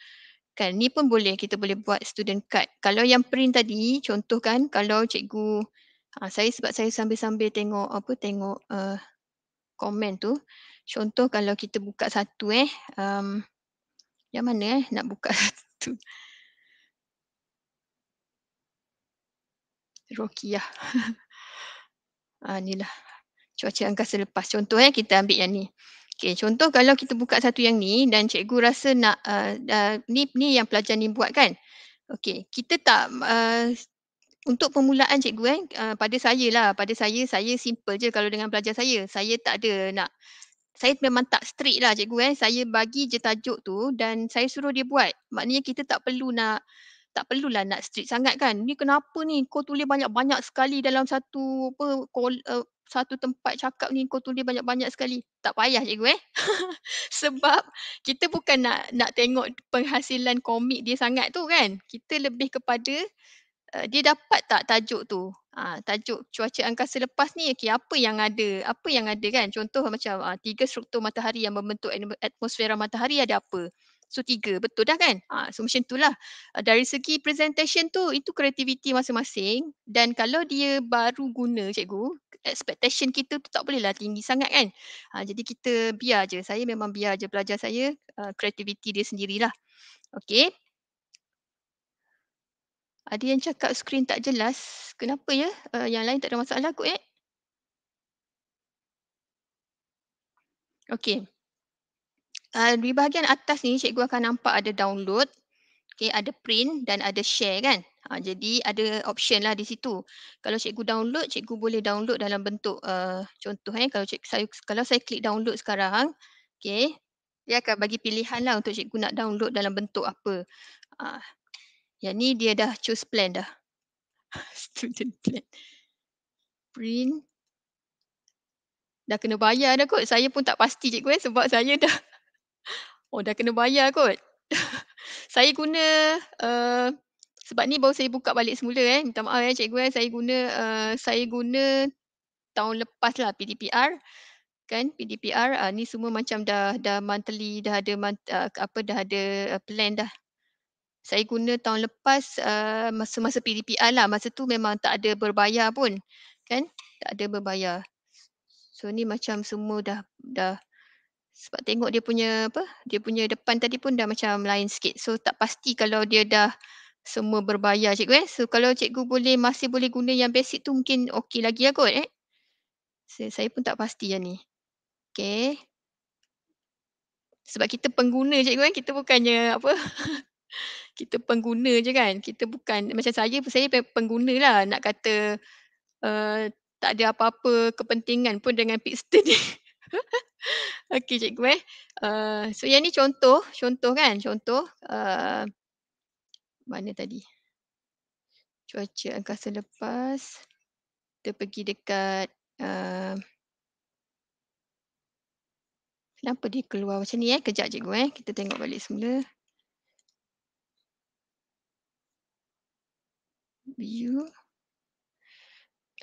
Kan, ni pun boleh kita boleh buat student card. Kalau yang print tadi, contoh kan kalau cikgu ha, saya sebab saya sambil-sambil tengok apa tengok uh, komen tu. Contoh kalau kita buka satu eh um, yang mana eh nak buka satu. Rokiah. ah ha, inilah cuaca angkasa lepas. Contoh eh kita ambil yang ni. Okay, contoh kalau kita buka satu yang ni dan cikgu rasa nak uh, uh, ni ni yang pelajar ni buat kan? Okay, kita tak uh, untuk permulaan cikgu kan, uh, pada saya lah, pada saya, saya simple je kalau dengan pelajar saya. Saya tak ada nak, saya memang tak straight lah cikgu kan. Saya bagi je tajuk tu dan saya suruh dia buat. Maknanya kita tak perlu nak, tak perlulah nak straight sangat kan. Ni kenapa ni kau tulis banyak-banyak sekali dalam satu apa, kol, uh, satu tempat cakap ni kau tulis banyak-banyak sekali. Tak payah cikgu eh. Sebab kita bukan nak nak tengok penghasilan komik dia sangat tu kan. Kita lebih kepada uh, dia dapat tak tajuk tu. Ha, tajuk cuaca angkasa lepas ni okay, apa yang ada. Apa yang ada kan. Contoh macam uh, tiga struktur matahari yang membentuk atmosfera matahari ada apa. So tiga betul dah kan? Ha, so macam itulah. Ah, dari segi presentation tu itu kreativiti masing-masing dan kalau dia baru guna cikgu expectation kita tu tak bolehlah tinggi sangat kan? Ha, jadi kita biar je. Saya memang biar je pelajar saya kreativiti uh, dia sendirilah. Okay. Ada yang cakap screen tak jelas. Kenapa ya? Uh, yang lain tak ada masalah kot eh? Okay. Ah, di bahagian atas ni cikgu akan nampak ada download, okay, ada print dan ada share kan. Ha, jadi ada option lah di situ. Kalau cikgu download, cikgu boleh download dalam bentuk uh, contoh. Eh, kalau, cikgu, saya, kalau saya klik download sekarang, okay, dia akan bagi pilihan lah untuk cikgu nak download dalam bentuk apa. Ha, yang ni dia dah choose plan dah. Student plan. Print. Dah kena bayar dah kot. Saya pun tak pasti cikgu eh, sebab saya dah Oh dah kena bayar kot. saya guna uh, sebab ni baru saya buka balik semula eh. Minta maaf ya eh, cikgu eh. Saya guna uh, saya guna tahun lepas lah PDPR kan PDPR uh, ah, ni semua macam dah dah monthly dah ada uh, apa dah ada uh, plan dah. Saya guna tahun lepas uh, masa masa PDPR lah masa tu memang tak ada berbayar pun kan tak ada berbayar. So ni macam semua dah dah sebab tengok dia punya apa dia punya depan tadi pun dah macam lain sikit so tak pasti kalau dia dah semua berbayar cikgu eh so kalau cikgu boleh masih boleh guna yang basic tu mungkin okey lagi lah kot eh so, saya pun tak pasti yang ni Okay. sebab kita pengguna cikgu kan kita bukannya apa kita pengguna je kan kita bukan macam saya saya pengguna lah nak kata uh, tak ada apa-apa kepentingan pun dengan pixter ni Okey cikgu eh. Uh, so yang ni contoh, contoh kan, contoh uh, mana tadi? Cuaca angkasa lepas. Kita pergi dekat uh, kenapa dia keluar macam ni eh? Kejap cikgu eh. Kita tengok balik semula. View.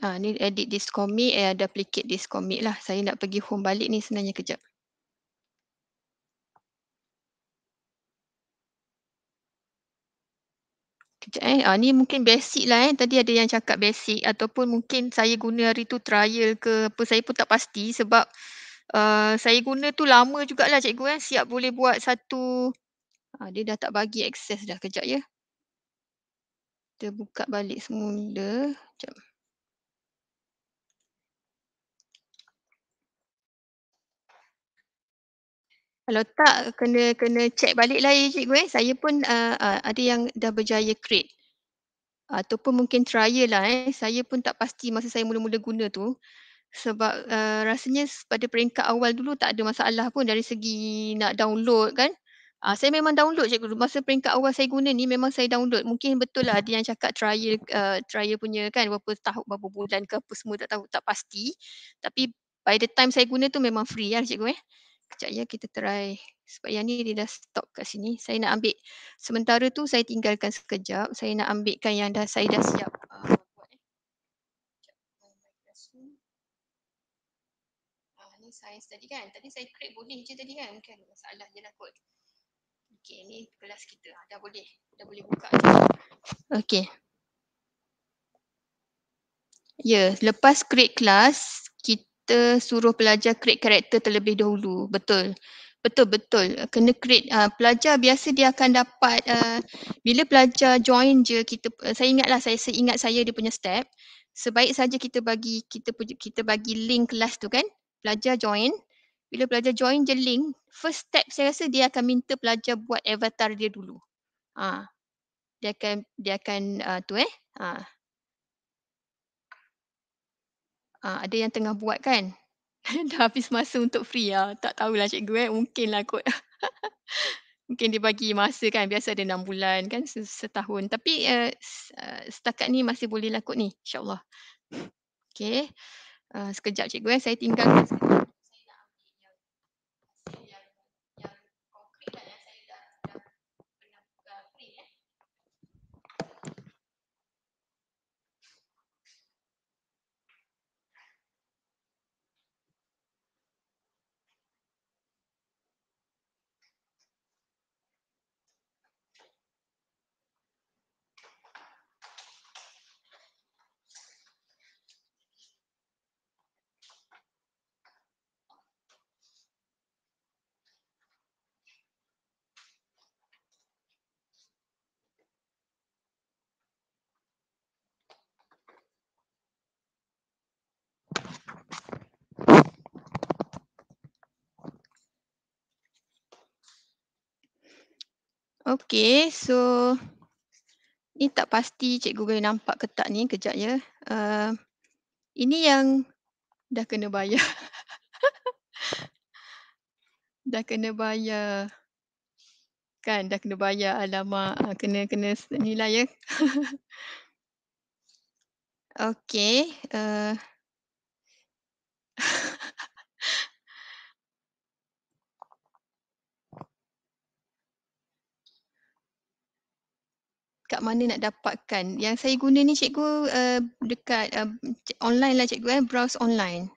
Ah, ni edit this commit, eh, duplicate this commit lah. Saya nak pergi home balik ni sebenarnya kejap. Kejap eh. Ah, ni mungkin basic lah eh. Tadi ada yang cakap basic ataupun mungkin saya guna hari tu trial ke apa. Saya pun tak pasti sebab uh, saya guna tu lama jugalah cikgu kan. Eh. Siap boleh buat satu. Ah, dia dah tak bagi access dah kejap ya. Kita buka balik semula. Sekejap. Kalau tak kena kena check balik lah ya cikgu eh. Saya pun uh, uh, ada yang dah berjaya create. Uh, ataupun mungkin trial lah eh. Saya pun tak pasti masa saya mula-mula guna tu. Sebab uh, rasanya pada peringkat awal dulu tak ada masalah pun dari segi nak download kan. Uh, saya memang download cikgu. Masa peringkat awal saya guna ni memang saya download. Mungkin betul lah ada yang cakap trial uh, trial punya kan. Berapa tahun, berapa bulan ke apa semua tak tahu. Tak pasti. Tapi by the time saya guna tu memang free lah cikgu eh. Sekejap ya kita try sebab yang ni dia dah stop kat sini. Saya nak ambil sementara tu saya tinggalkan sekejap. Saya nak ambilkan yang dah saya dah siap. Uh, eh. ah, sains tadi kan. Tadi saya create boleh je tadi kan. Mungkin ada masalah je lah kot. Okay ni kelas kita. Ha, dah boleh. Dah boleh buka. Je. Okay. Ya yeah, lepas create kelas kita kita suruh pelajar create karakter terlebih dahulu. Betul. Betul, betul. Kena create. Uh, pelajar biasa dia akan dapat uh, bila pelajar join je kita uh, saya ingatlah saya seingat saya dia punya step sebaik saja kita bagi kita kita bagi link kelas tu kan. Pelajar join. Bila pelajar join je link, first step saya rasa dia akan minta pelajar buat avatar dia dulu. Ha. Dia akan dia akan uh, tu eh. Ha uh, ada yang tengah buat kan dah habis masa untuk free ya tak tahulah cikgu eh mungkin lah kot mungkin dia bagi masa kan biasa ada enam bulan kan setahun tapi uh, setakat ni masih boleh lah kot ni insyaallah Okay, uh, ah, sekejap cikgu eh saya tinggalkan sekejap. Okay, so ni tak pasti cikgu boleh nampak ke tak ni kejap ya. Uh, ini yang dah kena bayar. dah kena bayar. Kan dah kena bayar alamak. Ah, kena kena nilai ya. okay. Uh, eh, kat mana nak dapatkan. Yang saya guna ni cikgu uh, dekat uh, online lah cikgu eh, browse online.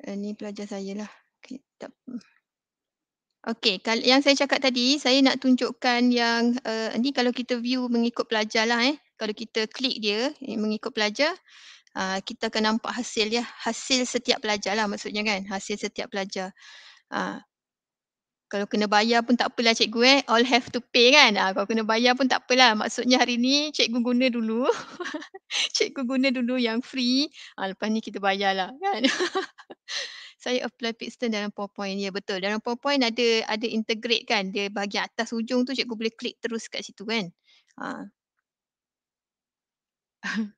Uh, ni pelajar saya lah. Okay, kal- yang saya cakap tadi, saya nak tunjukkan yang uh, ni kalau kita view mengikut pelajar lah eh. Kalau kita klik dia eh, mengikut pelajar, uh, kita akan nampak hasil ya. Hasil setiap pelajar lah maksudnya kan. Hasil setiap pelajar. Uh, kalau kena bayar pun tak apalah cikgu eh all have to pay kan ha, kalau kena bayar pun tak apalah maksudnya hari ni cikgu guna dulu cikgu guna dulu yang free ha, lepas ni kita bayarlah kan saya apply piston dalam PowerPoint ya betul dalam PowerPoint ada ada integrate kan dia bagi atas ujung tu cikgu boleh klik terus kat situ kan ha.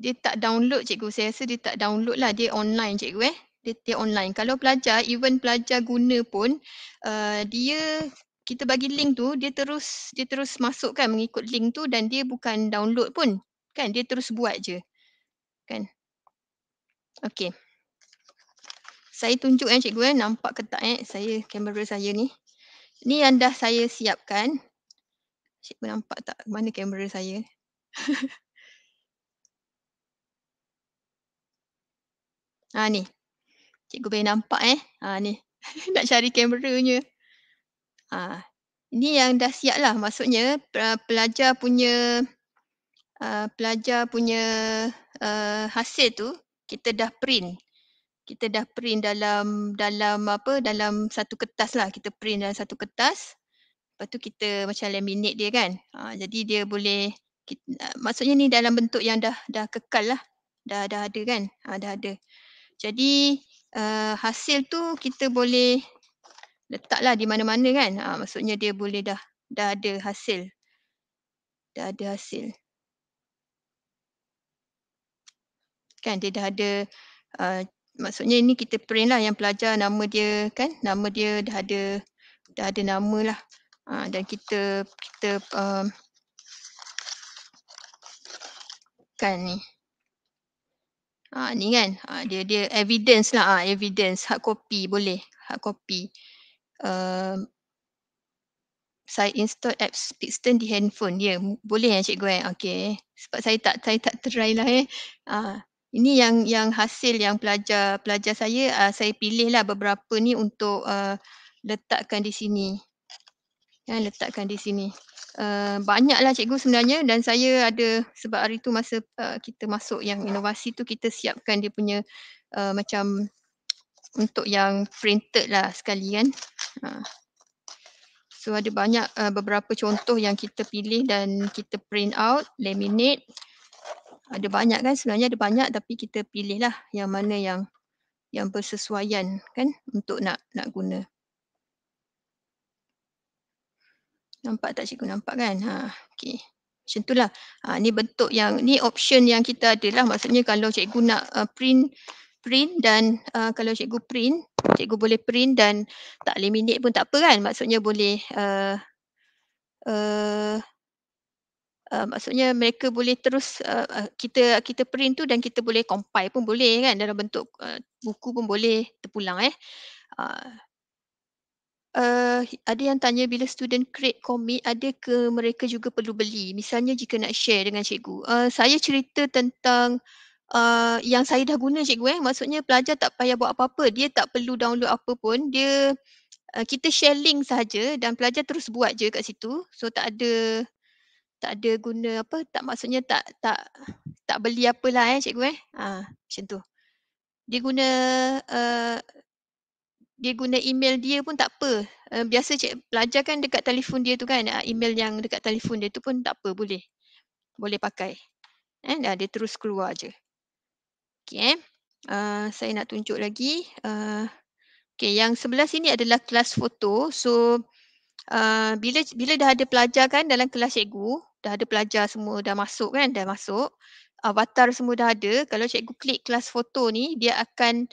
dia tak download cikgu saya rasa dia tak download lah dia online cikgu eh dia online. Kalau pelajar, even pelajar guna pun uh, dia kita bagi link tu, dia terus dia terus masuk kan mengikut link tu dan dia bukan download pun. Kan? Dia terus buat je. Kan? Okay. Saya tunjukkan eh cikgu eh. Nampak ke tak eh saya, kamera saya ni. Ni yang dah saya siapkan. Cikgu nampak tak mana kamera saya? ah ni, Cikgu boleh nampak eh. Ha, ni. Nak cari kameranya. Ha. Ini yang dah siap lah. Maksudnya pelajar punya uh, pelajar punya uh, hasil tu kita dah print. Kita dah print dalam dalam apa dalam satu kertas lah. Kita print dalam satu kertas. Lepas tu kita macam laminate dia kan. Ha, jadi dia boleh kita, ha, uh, maksudnya ni dalam bentuk yang dah dah kekal lah. Dah dah ada kan. Ha, dah ada. Jadi uh, hasil tu kita boleh letaklah di mana-mana kan. Uh, maksudnya dia boleh dah dah ada hasil. Dah ada hasil. Kan dia dah ada uh, maksudnya ini kita print lah yang pelajar nama dia kan. Nama dia dah ada dah ada nama lah. Uh, dan kita kita uh, kan ni Ha, ni kan, ha, dia dia evidence lah, ha, evidence, hard copy boleh, hard copy. Um, saya install apps Pixton di handphone dia. Ya, boleh ya cikgu eh? Okay. Sebab saya tak saya tak try lah eh. Ha, ini yang yang hasil yang pelajar pelajar saya, uh, saya pilih lah beberapa ni untuk uh, letakkan di sini. Ya, letakkan di sini. Uh, banyaklah cikgu sebenarnya dan saya ada sebab hari tu masa uh, kita masuk yang inovasi tu kita siapkan dia punya uh, macam untuk yang printed lah sekali kan. Uh. So ada banyak uh, beberapa contoh yang kita pilih dan kita print out, laminate. Ada banyak kan sebenarnya ada banyak tapi kita pilih lah yang mana yang yang bersesuaian kan untuk nak nak guna. Nampak tak cikgu? Nampak kan? Ha, okay. Macam tu lah. Ha, ni bentuk yang, ni option yang kita ada lah. Maksudnya kalau cikgu nak uh, print print dan uh, kalau cikgu print, cikgu boleh print dan tak laminate pun tak apa kan? Maksudnya boleh uh, uh, Uh, maksudnya mereka boleh terus uh, uh, kita kita print tu dan kita boleh compile pun boleh kan dalam bentuk uh, buku pun boleh terpulang eh uh, Uh, ada yang tanya bila student create commit ada ke mereka juga perlu beli misalnya jika nak share dengan cikgu uh, saya cerita tentang uh, yang saya dah guna cikgu eh maksudnya pelajar tak payah buat apa-apa dia tak perlu download apa pun dia uh, kita share link saja dan pelajar terus buat je kat situ so tak ada tak ada guna apa tak maksudnya tak tak tak beli apalah eh cikgu eh uh, macam tu dia guna uh, dia guna email dia pun tak apa. Uh, biasa cik pelajar kan dekat telefon dia tu kan ah, email yang dekat telefon dia tu pun tak apa boleh. Boleh pakai. Eh, dah, dia terus keluar je. Okay. Eh. Uh, saya nak tunjuk lagi. Uh, okay, yang sebelah sini adalah kelas foto. So uh, bila bila dah ada pelajar kan dalam kelas cikgu, dah ada pelajar semua dah masuk kan, dah masuk. Avatar semua dah ada. Kalau cikgu klik kelas foto ni, dia akan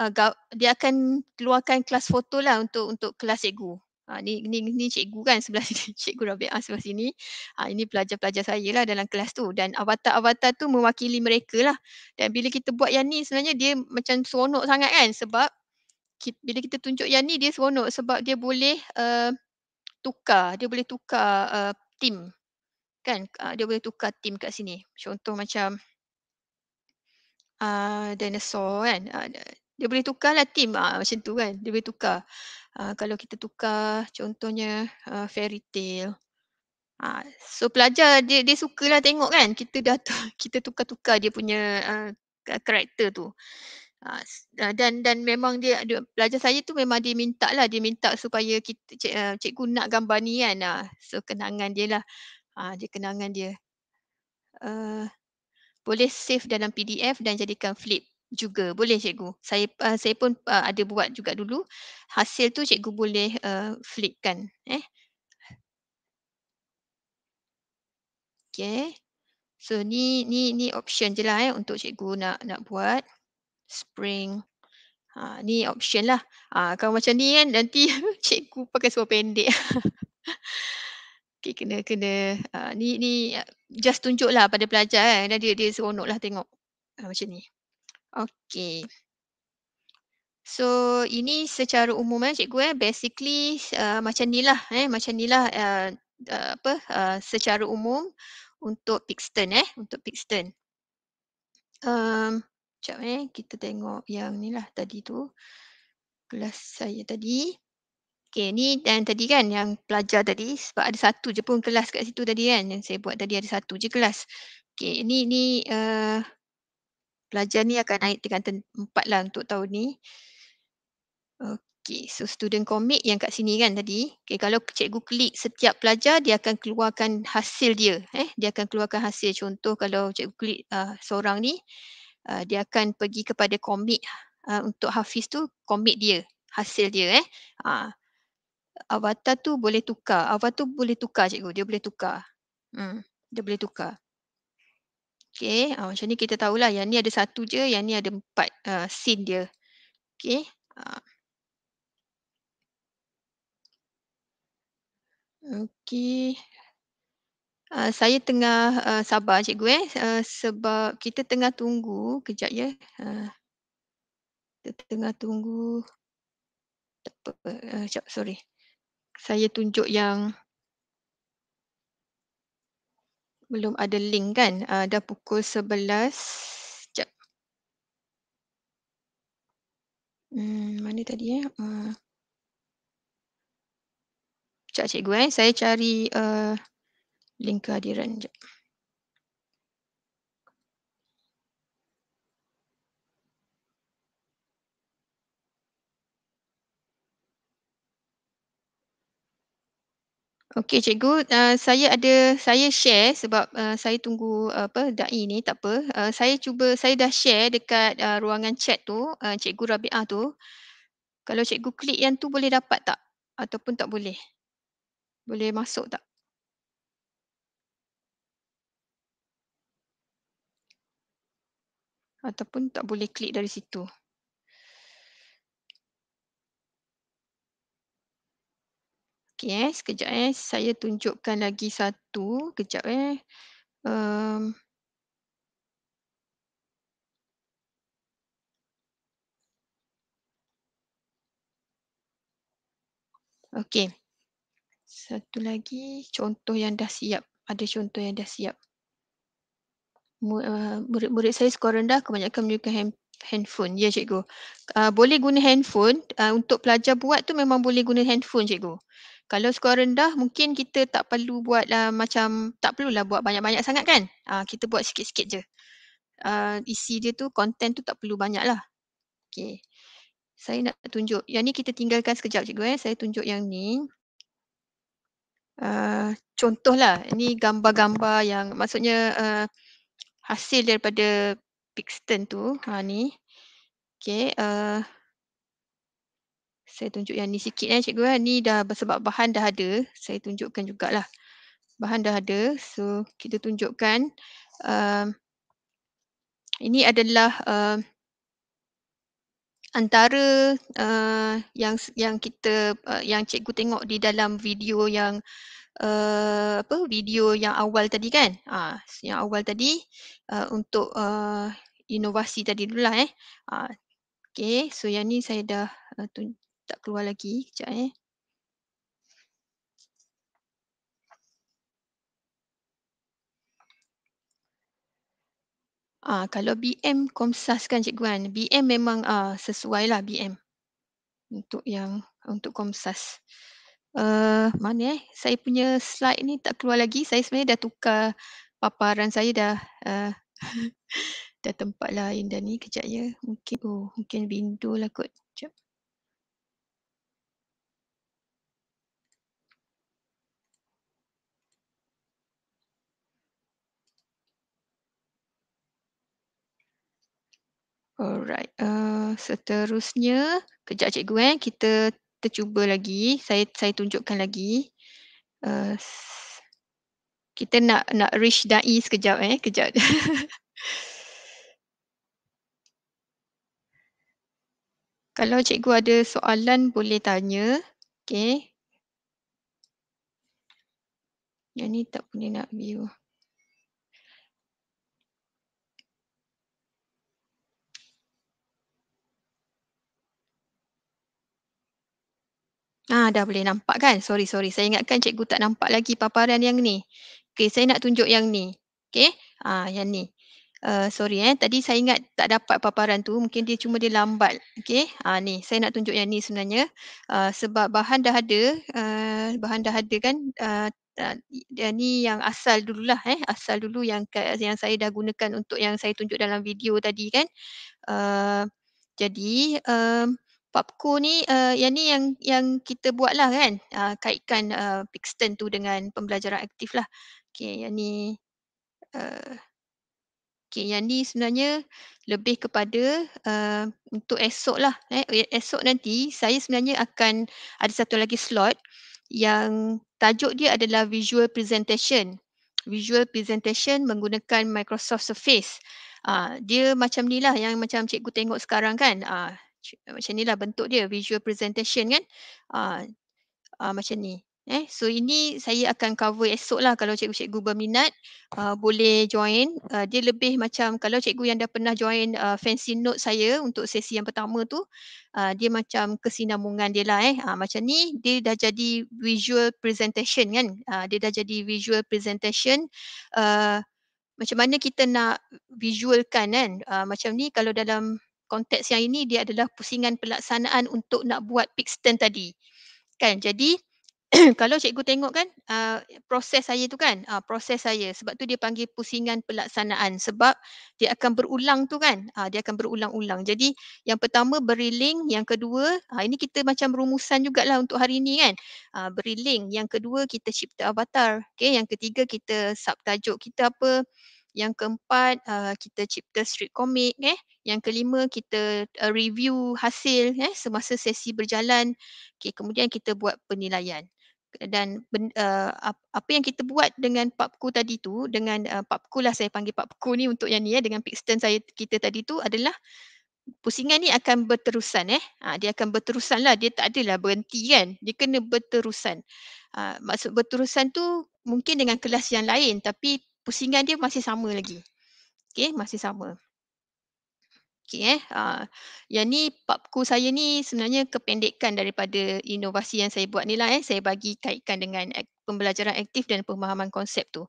uh, dia akan keluarkan kelas foto lah untuk untuk kelas cikgu. Ha, ni, ni, ni cikgu kan sebelah sini, cikgu Rabia sebelah sini. Ha, ini pelajar-pelajar saya lah dalam kelas tu. Dan avatar-avatar tu mewakili mereka lah. Dan bila kita buat yang ni sebenarnya dia macam seronok sangat kan sebab kita, bila kita tunjuk yang ni dia seronok sebab dia boleh uh, tukar, dia boleh tukar uh, eh, tim. Kan, uh, dia boleh tukar tim kat sini. Contoh macam uh, dinosaur kan. Uh, dia boleh lah team ha, ah, macam tu kan dia boleh tukar ha, kalau kita tukar contohnya uh, fairy tale ha, so pelajar dia dia sukalah tengok kan kita dah kita tukar-tukar dia punya uh, karakter tu ha, dan dan memang dia, dia pelajar saya tu memang dia minta lah dia minta supaya kita cik, uh, cikgu nak gambar ni kan ha. so kenangan dia lah ha, dia kenangan dia uh, boleh save dalam PDF dan jadikan flip juga boleh cikgu saya uh, saya pun uh, ada buat juga dulu hasil tu cikgu boleh uh, eh, flipkan eh okey so ni ni ni option je lah eh untuk cikgu nak nak buat spring ha ni option lah ha, kalau macam ni kan nanti cikgu pakai seluar pendek okey kena kena ha, ni ni just tunjuklah pada pelajar kan eh. dia dia seronoklah tengok ha, macam ni Okay. So ini secara umumnya eh cikgu eh basically uh, macam nilah eh macam nilah uh, uh, apa uh, secara umum untuk piston eh untuk piston. Um, sekejap eh kita tengok yang ni lah tadi tu kelas saya tadi. Okay ni dan tadi kan yang pelajar tadi sebab ada satu je pun kelas kat situ tadi kan yang saya buat tadi ada satu je kelas. Okay ni ni uh, pelajar ni akan naik tingkatan tempat lah untuk tahun ni. Okay, so student commit yang kat sini kan tadi. Okay, kalau cikgu klik setiap pelajar, dia akan keluarkan hasil dia. Eh, Dia akan keluarkan hasil. Contoh kalau cikgu klik uh, seorang ni, uh, dia akan pergi kepada commit uh, ah, untuk Hafiz tu, commit dia, hasil dia. Eh, uh, Avatar tu boleh tukar. Avatar tu boleh tukar cikgu, dia boleh tukar. Hmm, dia boleh tukar. Okay, uh, ah, macam ni kita tahulah yang ni ada satu je, yang ni ada empat uh, scene dia. Okay. Uh. Ah. Okay. Uh, saya tengah uh, sabar cikgu eh uh, sebab kita tengah tunggu kejap ya. Uh, kita tengah tunggu. Tak apa. Uh, sorry. Saya tunjuk yang belum ada link kan. Uh, dah pukul 11. Sekejap. Hmm, mana tadi ya? Eh? Uh, ah. Cak cikgu eh, saya cari uh, link kehadiran sekejap. Okey cikgu, uh, saya ada saya share sebab uh, saya tunggu uh, apa dai ni tak apa. Uh, saya cuba saya dah share dekat uh, ruangan chat tu uh, cikgu Rabiah tu. Kalau cikgu klik yang tu boleh dapat tak ataupun tak boleh? Boleh masuk tak? Ataupun tak boleh klik dari situ. Okey eh, sekejap eh saya tunjukkan lagi satu, kejap eh. Um, Okey. Satu lagi contoh yang dah siap. Ada contoh yang dah siap. Eh, murid-murid saya skor rendah kebanyakan menggunakan hand, handphone. Ya cikgu. Uh, boleh guna handphone. Uh, untuk pelajar buat tu memang boleh guna handphone cikgu. Kalau skor rendah mungkin kita tak perlu buat uh, macam tak perlulah buat banyak-banyak sangat kan. Uh, kita buat sikit-sikit je. Uh, isi dia tu, content tu tak perlu banyak lah. Okay. Saya nak tunjuk. Yang ni kita tinggalkan sekejap cikgu eh. Saya tunjuk yang ni. Uh, lah. ini gambar-gambar yang maksudnya uh, hasil daripada Pixton tu. Ha ni. Okay. Uh, saya tunjuk yang ni sikit eh cikgu kan. Ni dah sebab bahan dah ada. Saya tunjukkan jugalah. Bahan dah ada. So kita tunjukkan. Uh, ini adalah uh, antara uh, yang yang kita uh, yang cikgu tengok di dalam video yang uh, apa video yang awal tadi kan ah uh, yang awal tadi uh, untuk uh, inovasi tadi lah eh uh, ah, okey so yang ni saya dah uh, tak keluar lagi. Sekejap eh. Ah, kalau BM komsas kan Cikgu Wan. BM memang ah, sesuai lah BM. Untuk yang untuk komsas. Uh, mana eh? Saya punya slide ni tak keluar lagi. Saya sebenarnya dah tukar paparan saya dah. Uh, dah tempat lain dah ni kejap ya. Mungkin, oh, mungkin bindu lah kot. Alright. Uh, seterusnya, kejap cikgu eh, kita tercuba lagi. Saya saya tunjukkan lagi. Uh, kita nak nak reach dai sekejap eh, kejap. Kalau cikgu ada soalan boleh tanya. Okay. Yang ni tak boleh nak view. Ah, dah boleh nampak kan? Sorry, sorry. Saya ingatkan cikgu tak nampak lagi paparan yang ni. Okay, saya nak tunjuk yang ni. Okay, ah, yang ni. Uh, sorry eh, tadi saya ingat tak dapat paparan tu. Mungkin dia cuma dia lambat. Okay, ah, ni. Saya nak tunjuk yang ni sebenarnya. Uh, sebab bahan dah ada. Uh, bahan dah ada kan. Uh, uh, ni yang asal dululah eh. Asal dulu yang yang saya dah gunakan untuk yang saya tunjuk dalam video tadi kan. Uh, jadi, uh, PUBCO ni uh, yang ni yang yang kita buat lah kan uh, kaitkan uh, Pixton tu dengan pembelajaran aktif lah. Okay yang ni uh, eh, okay, yang ni sebenarnya lebih kepada uh, untuk esok lah. Eh. E, esok nanti saya sebenarnya akan ada satu lagi slot yang tajuk dia adalah visual presentation. Visual presentation menggunakan Microsoft Surface. Uh, dia macam ni lah yang macam cikgu tengok sekarang kan. Uh, macam ni lah bentuk dia visual presentation kan uh, uh, macam ni eh so ini saya akan cover esok lah kalau cikgu-cikgu berminat uh, boleh join uh, dia lebih macam kalau cikgu yang dah pernah join uh, fancy note saya untuk sesi yang pertama tu uh, dia macam kesinambungan dia lah eh uh, macam ni dia dah jadi visual presentation kan uh, dia dah jadi visual presentation uh, macam mana kita nak visualkan kan uh, macam ni kalau dalam konteks yang ini dia adalah pusingan pelaksanaan untuk nak buat peak stand tadi. Kan? Jadi kalau cikgu tengok kan uh, proses saya tu kan uh, proses saya sebab tu dia panggil pusingan pelaksanaan sebab dia akan berulang tu kan uh, dia akan berulang-ulang jadi yang pertama beri link yang kedua uh, ini kita macam rumusan jugalah untuk hari ni kan uh, beri link yang kedua kita cipta avatar okay? yang ketiga kita sub tajuk kita apa yang keempat uh, kita cipta street comic eh. Yang kelima kita uh, review hasil eh semasa sesi berjalan. Okay, kemudian kita buat penilaian. Dan ben, uh, apa yang kita buat dengan papku tadi tu dengan uh, papku lah saya panggil papku ni untuk yang ni eh dengan piston saya kita tadi tu adalah pusingan ni akan berterusan eh. Ha, dia akan berterusan lah. Dia tak adalah berhenti kan. Dia kena berterusan. Ha, maksud berterusan tu mungkin dengan kelas yang lain tapi pusingan dia masih sama lagi. Okay, masih sama. Okay, eh. Uh, yang ni papku saya ni sebenarnya kependekkan daripada inovasi yang saya buat ni lah eh. Saya bagi kaitkan dengan pembelajaran aktif dan pemahaman konsep tu.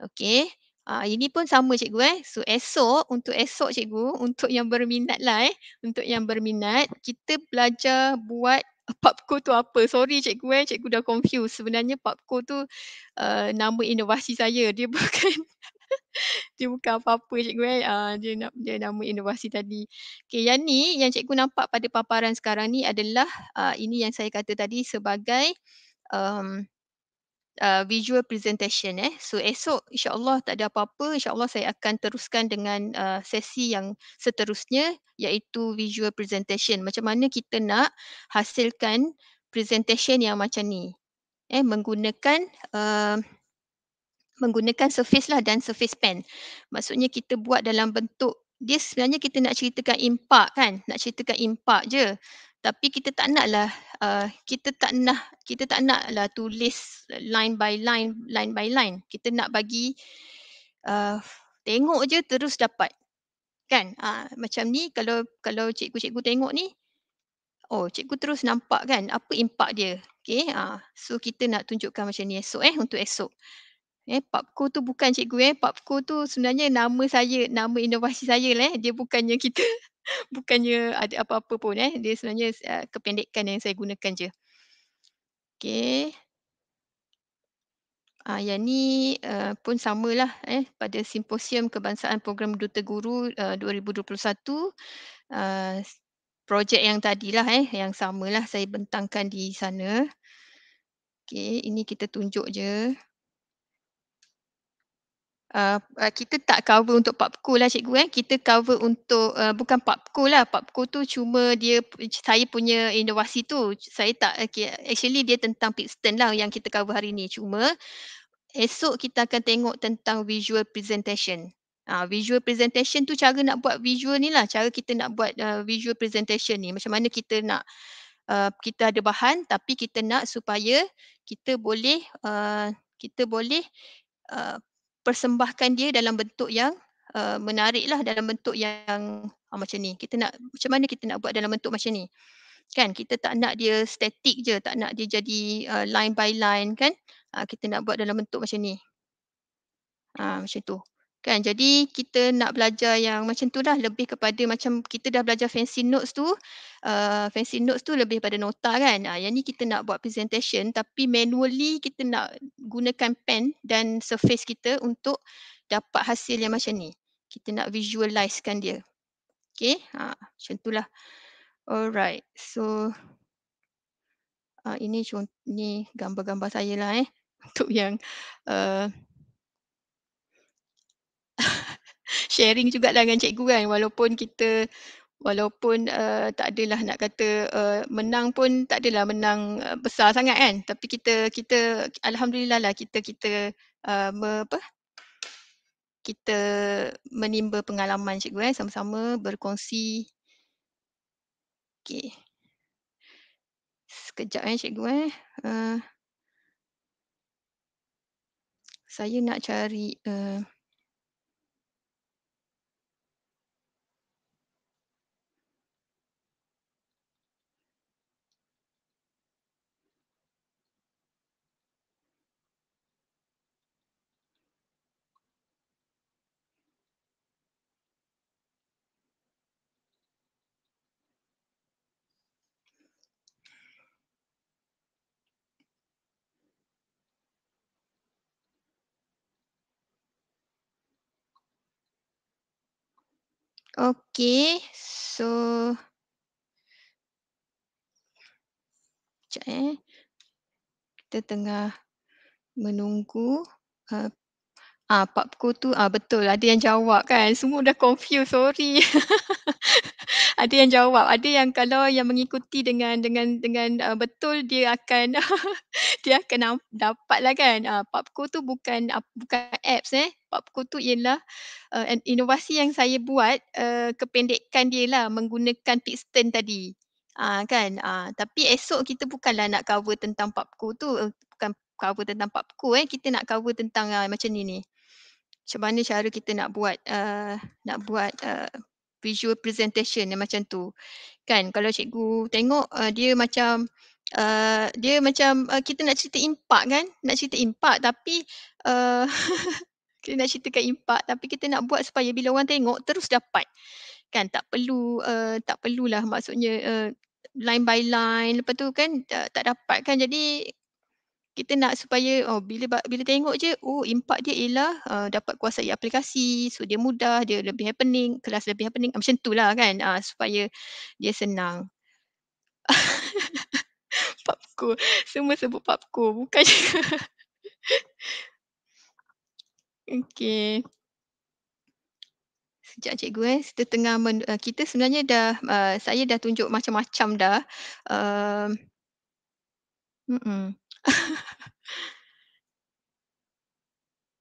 Okay. Uh, ah, ini pun sama cikgu eh. So esok, untuk esok cikgu, untuk yang berminat lah eh. Untuk yang berminat, kita belajar buat PUBCO tu apa? Sorry cikgu eh, cikgu dah confused. Sebenarnya PUBCO tu uh, nama inovasi saya. Dia bukan dia bukan apa-apa cikgu eh. Uh, dia, nak dia nama inovasi tadi. Okay, yang ni yang cikgu nampak pada paparan sekarang ni adalah uh, ini yang saya kata tadi sebagai um, uh, visual presentation eh. So esok insyaallah tak ada apa-apa, insyaallah saya akan teruskan dengan uh, sesi yang seterusnya iaitu visual presentation. Macam mana kita nak hasilkan presentation yang macam ni. Eh menggunakan uh, menggunakan surface lah dan surface pen. Maksudnya kita buat dalam bentuk dia sebenarnya kita nak ceritakan impak kan, nak ceritakan impak je tapi kita tak naklah uh, kita tak nak kita tak nak lah tulis line by line line by line kita nak bagi uh, tengok je terus dapat kan uh, macam ni kalau kalau cikgu-cikgu tengok ni oh cikgu terus nampak kan apa impak dia okey uh, ah, so kita nak tunjukkan macam ni esok eh untuk esok eh papko tu bukan cikgu eh papko tu sebenarnya nama saya nama inovasi saya lah eh. dia bukannya kita bukannya ada apa-apa pun eh dia sebenarnya uh, eh, kependekan yang saya gunakan je Okay, Uh, ah, yang ni uh, pun samalah eh, pada simposium kebangsaan program Duta Guru uh, 2021 uh, projek yang tadilah eh, yang samalah saya bentangkan di sana. Okay, ini kita tunjuk je. Uh, uh, kita tak cover untuk PUBCO lah cikgu eh. Kita cover untuk uh, bukan PUBCO lah. PUBCO tu cuma dia saya punya inovasi tu. Saya tak okay. actually dia tentang piston lah yang kita cover hari ni. Cuma esok kita akan tengok tentang visual presentation. Uh, visual presentation tu cara nak buat visual ni lah. Cara kita nak buat uh, visual presentation ni. Macam mana kita nak uh, kita ada bahan tapi kita nak supaya kita boleh uh, kita boleh uh, persembahkan dia dalam bentuk yang uh, menarik lah dalam bentuk yang uh, macam ni. Kita nak macam mana kita nak buat dalam bentuk macam ni. Kan kita tak nak dia statik je, tak nak dia jadi uh, line by line kan. Uh, kita nak buat dalam bentuk macam ni. Uh, macam tu. Kan jadi kita nak belajar yang macam tu lah lebih kepada macam kita dah belajar fancy notes tu uh, Fancy notes tu lebih pada nota kan uh, yang ni kita nak buat presentation tapi manually kita nak gunakan pen dan surface kita untuk dapat hasil yang macam ni Kita nak visualize kan dia Okay ha, ah, macam tu lah Alright so uh, Ini contoh ni gambar-gambar saya lah eh untuk yang uh, sharing juga lah dengan cikgu kan walaupun kita walaupun uh, tak adalah nak kata uh, menang pun tak adalah menang uh, besar sangat kan tapi kita kita alhamdulillah lah kita kita uh, apa kita menimba pengalaman cikgu kan sama-sama berkongsi okey sekejap eh cikgu eh uh, saya nak cari uh, Okay, so sekejap eh. Kita tengah menunggu. Uh, ah, Pak Pko tu, ah, betul ada yang jawab kan. Semua dah confused, sorry. ada yang jawab. Ada yang kalau yang mengikuti dengan dengan dengan uh, betul dia akan dia akan dapat lah kan. Uh, ah, Pak Pko tu bukan uh, bukan apps eh popco tu ialah uh, inovasi yang saya buat uh, kependekkan dia lah menggunakan piston tadi uh, kan uh, tapi esok kita bukanlah nak cover tentang popco tu uh, bukan cover tentang popco eh kita nak cover tentang uh, macam ni ni macam mana cara kita nak buat uh, nak buat uh, visual presentation yang macam tu kan kalau cikgu tengok uh, dia macam Uh, dia macam uh, kita nak cerita impak kan nak cerita impak tapi uh, kita nak ceritakan impak tapi kita nak buat supaya bila orang tengok terus dapat kan tak perlu uh, tak perlulah maksudnya uh, line by line lepas tu kan tak, tak dapat kan jadi kita nak supaya oh bila bila tengok je oh impak dia ialah uh, dapat kuasai aplikasi so dia mudah dia lebih happening kelas lebih happening ah, macam lah kan uh, supaya dia senang popcorn semua sebut popcorn bukan je Okay, Sejak cikgu eh, kita tengah men, uh, kita sebenarnya dah uh, saya dah tunjuk macam-macam dah. Um. Uh,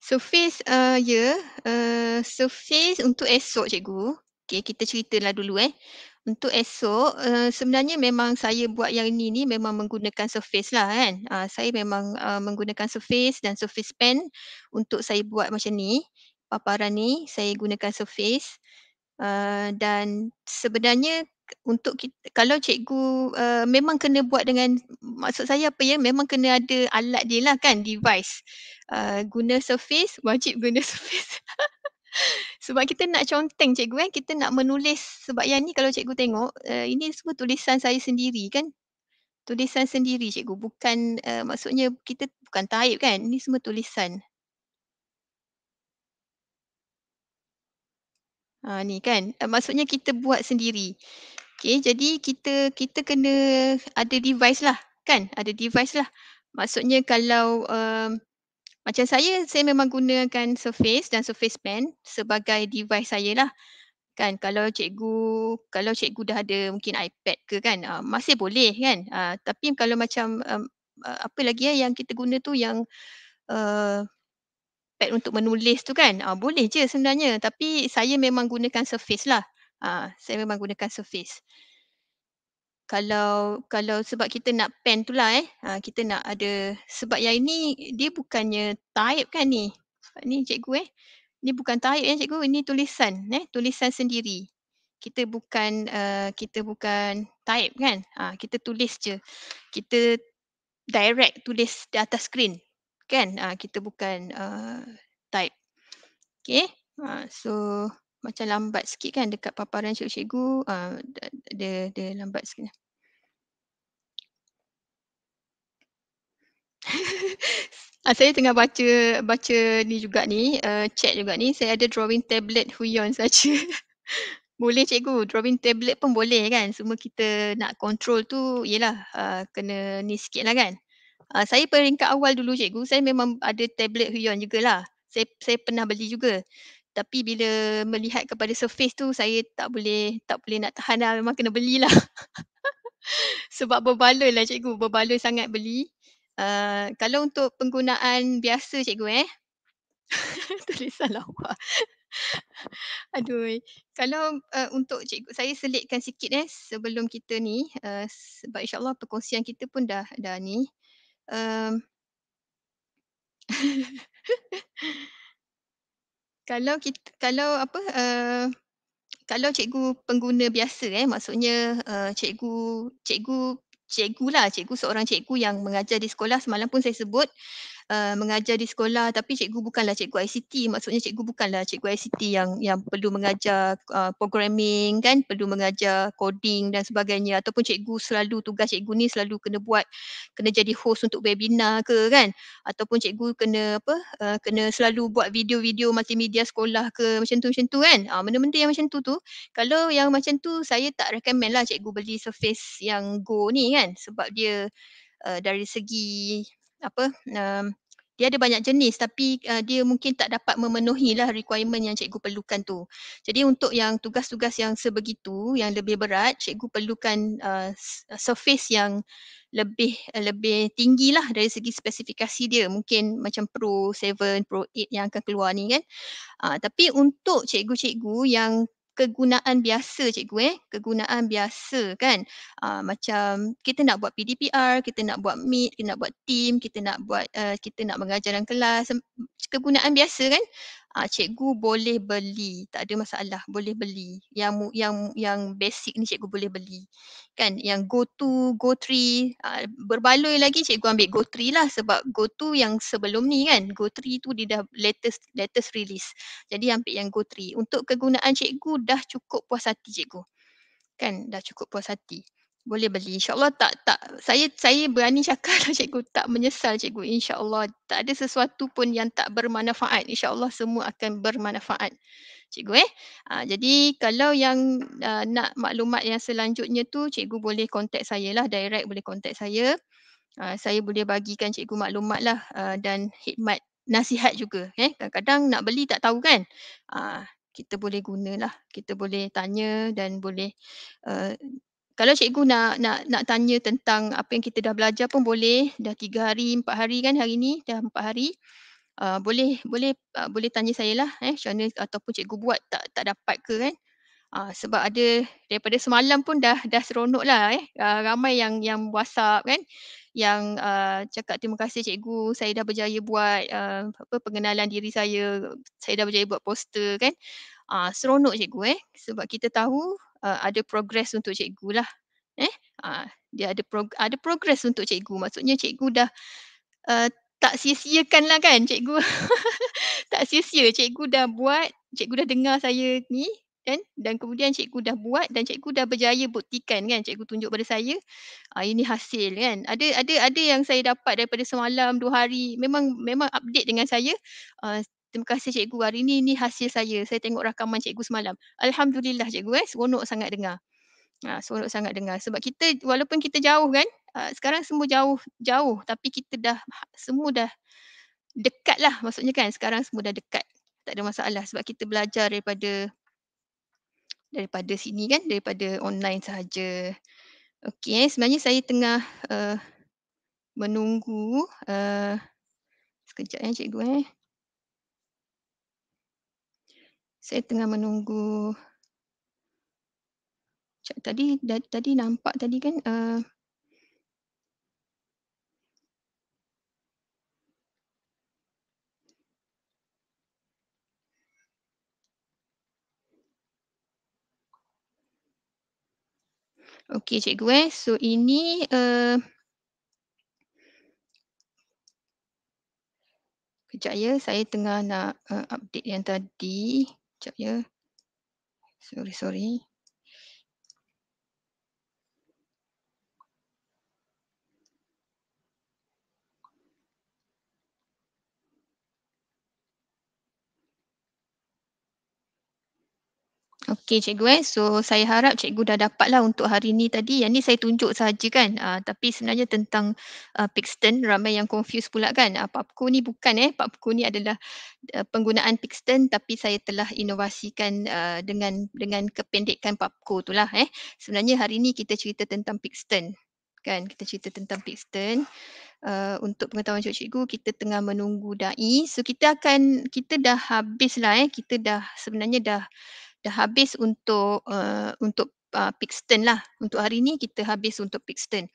surface uh, ya, yeah. uh, surface untuk esok cikgu. okay kita ceritalah dulu eh untuk esok uh, sebenarnya memang saya buat yang ini ni memang menggunakan surface lah kan. Uh, saya memang uh, menggunakan surface dan surface pen untuk saya buat macam ni. Paparan ni saya gunakan surface uh, dan sebenarnya untuk kita, kalau cikgu uh, memang kena buat dengan maksud saya apa ya memang kena ada alat dia lah kan device uh, guna surface wajib guna surface sebab kita nak conteng cikgu kan kita nak menulis sebab yang ni kalau cikgu tengok uh, ini semua tulisan saya sendiri kan tulisan sendiri cikgu bukan uh, maksudnya kita bukan taip kan ini semua tulisan ha ni kan uh, maksudnya kita buat sendiri okay jadi kita kita kena ada device lah kan ada device lah maksudnya kalau uh, macam saya, saya memang gunakan Surface dan Surface Pen sebagai device saya lah. Kan kalau cikgu, kalau cikgu dah ada mungkin iPad ke kan, uh, masih boleh kan. Uh, tapi kalau macam um, uh, apa lagi ya yang kita guna tu yang uh, pad untuk menulis tu kan, uh, boleh je sebenarnya. Tapi saya memang gunakan Surface lah. Uh, saya memang gunakan Surface kalau kalau sebab kita nak pen tu lah eh ha, kita nak ada sebab yang ini dia bukannya type kan ni ni cikgu eh ni bukan type eh cikgu ini tulisan eh tulisan sendiri kita bukan uh, kita bukan type kan ha, kita tulis je kita direct tulis di atas screen kan ha, kita bukan uh, type okay ha, so macam lambat sikit kan dekat paparan cikgu-cikgu uh, dia, dia lambat sikit. Ah, saya tengah baca baca ni juga ni, uh, chat juga ni. Saya ada drawing tablet Huion saja. boleh cikgu, drawing tablet pun boleh kan. Semua kita nak control tu, yelah uh, kena ni sikit lah kan. Uh, saya peringkat awal dulu cikgu, saya memang ada tablet Huion jugalah. Saya, saya pernah beli juga tapi bila melihat kepada surface tu saya tak boleh tak boleh nak tahan lah memang kena belilah sebab berbaloi lah cikgu berbaloi sangat beli uh, kalau untuk penggunaan biasa cikgu eh tulisan lawa Aduh. Kalau uh, untuk cikgu saya selitkan sikit eh sebelum kita ni uh, sebab insya perkongsian kita pun dah dah ni. Um, kalau kita kalau apa uh, kalau cikgu pengguna biasa eh maksudnya uh, cikgu cikgu cikgu lah cikgu seorang cikgu yang mengajar di sekolah semalam pun saya sebut uh, mengajar di sekolah tapi cikgu bukanlah cikgu ICT maksudnya cikgu bukanlah cikgu ICT yang yang perlu mengajar uh, programming kan perlu mengajar coding dan sebagainya ataupun cikgu selalu tugas cikgu ni selalu kena buat kena jadi host untuk webinar ke kan ataupun cikgu kena apa uh, kena selalu buat video-video multimedia sekolah ke macam tu macam tu kan uh, benda-benda yang macam tu tu kalau yang macam tu saya tak recommend lah cikgu beli surface yang go ni kan sebab dia Uh, dari segi apa uh, dia ada banyak jenis tapi uh, dia mungkin tak dapat memenuhi lah requirement yang cikgu perlukan tu. Jadi untuk yang tugas-tugas yang sebegitu yang lebih berat, cikgu perlukan uh, uh surface yang lebih uh, lebih tinggi lah dari segi spesifikasi dia. Mungkin macam Pro 7, Pro 8 yang akan keluar ni kan. Uh, tapi untuk cikgu-cikgu yang kegunaan biasa cikgu eh kegunaan biasa kan uh, macam kita nak buat PDPR kita nak buat meet kita nak buat team kita nak buat uh, kita nak mengajar dalam kelas kegunaan biasa kan uh, cikgu boleh beli tak ada masalah boleh beli yang yang yang basic ni cikgu boleh beli kan yang go to go three uh, berbaloi lagi cikgu ambil go three lah sebab go to yang sebelum ni kan go three tu dia dah latest latest release jadi ambil yang go three untuk kegunaan cikgu dah cukup puas hati cikgu kan dah cukup puas hati boleh beli insyaallah tak tak saya saya berani cakap lah cikgu tak menyesal cikgu insyaallah tak ada sesuatu pun yang tak bermanfaat insyaallah semua akan bermanfaat cikgu eh uh, jadi kalau yang uh, nak maklumat yang selanjutnya tu cikgu boleh kontak saya lah direct boleh kontak saya uh, saya boleh bagikan cikgu maklumat lah uh, dan hikmat nasihat juga eh kadang-kadang nak beli tak tahu kan uh, kita boleh gunalah kita boleh tanya dan boleh uh, kalau cikgu nak nak nak tanya tentang apa yang kita dah belajar pun boleh dah tiga hari empat hari kan hari ni dah empat hari uh, boleh boleh uh, boleh tanya saya lah eh channel ataupun cikgu buat tak tak dapat ke kan uh, sebab ada daripada semalam pun dah dah seronok lah eh uh, ramai yang yang whatsapp kan yang uh, cakap terima kasih cikgu saya dah berjaya buat uh, apa pengenalan diri saya saya dah berjaya buat poster kan uh, seronok cikgu eh sebab kita tahu uh, ada progres untuk cikgu lah. Eh, uh, dia ada prog- ada progres untuk cikgu. Maksudnya cikgu dah uh, tak sia-siakan lah kan cikgu. tak sia-sia. Cikgu dah buat, cikgu dah dengar saya ni kan dan kemudian cikgu dah buat dan cikgu dah berjaya buktikan kan cikgu tunjuk pada saya ah ini hasil kan ada ada ada yang saya dapat daripada semalam dua hari memang memang update dengan saya uh, terima kasih cikgu hari ini ini hasil saya saya tengok rakaman cikgu semalam alhamdulillah cikgu eh seronok sangat dengar ha, seronok sangat dengar sebab kita walaupun kita jauh kan ha, sekarang semua jauh jauh tapi kita dah ha, semua dah dekat lah maksudnya kan sekarang semua dah dekat tak ada masalah sebab kita belajar daripada daripada sini kan daripada online sahaja Okey, eh. sebenarnya saya tengah uh, menunggu uh, sekejap ya cikgu eh. saya tengah menunggu Cak tadi da, tadi nampak tadi kan uh, Okey cikgu eh. So ini uh, kejap ya saya tengah nak uh, update yang tadi. Sekejap ya. Sorry, sorry. Okey cikgu eh. So saya harap cikgu dah dapat lah untuk hari ni tadi. Yang ni saya tunjuk sahaja kan. Uh, tapi sebenarnya tentang uh, Pixton ramai yang confused pula kan. Uh, ah, PUBCO ni bukan eh. PUBCO ni adalah uh, penggunaan Pixton tapi saya telah inovasikan uh, dengan dengan kependekkan PUBCO tu lah eh. Sebenarnya hari ni kita cerita tentang Pixton kan kita cerita tentang Pixton uh, untuk pengetahuan cikgu-cikgu kita tengah menunggu dai so kita akan kita dah habis lah eh kita dah sebenarnya dah uh, dah habis untuk uh, untuk uh, ah, Pixton lah. Untuk hari ni kita habis untuk piston.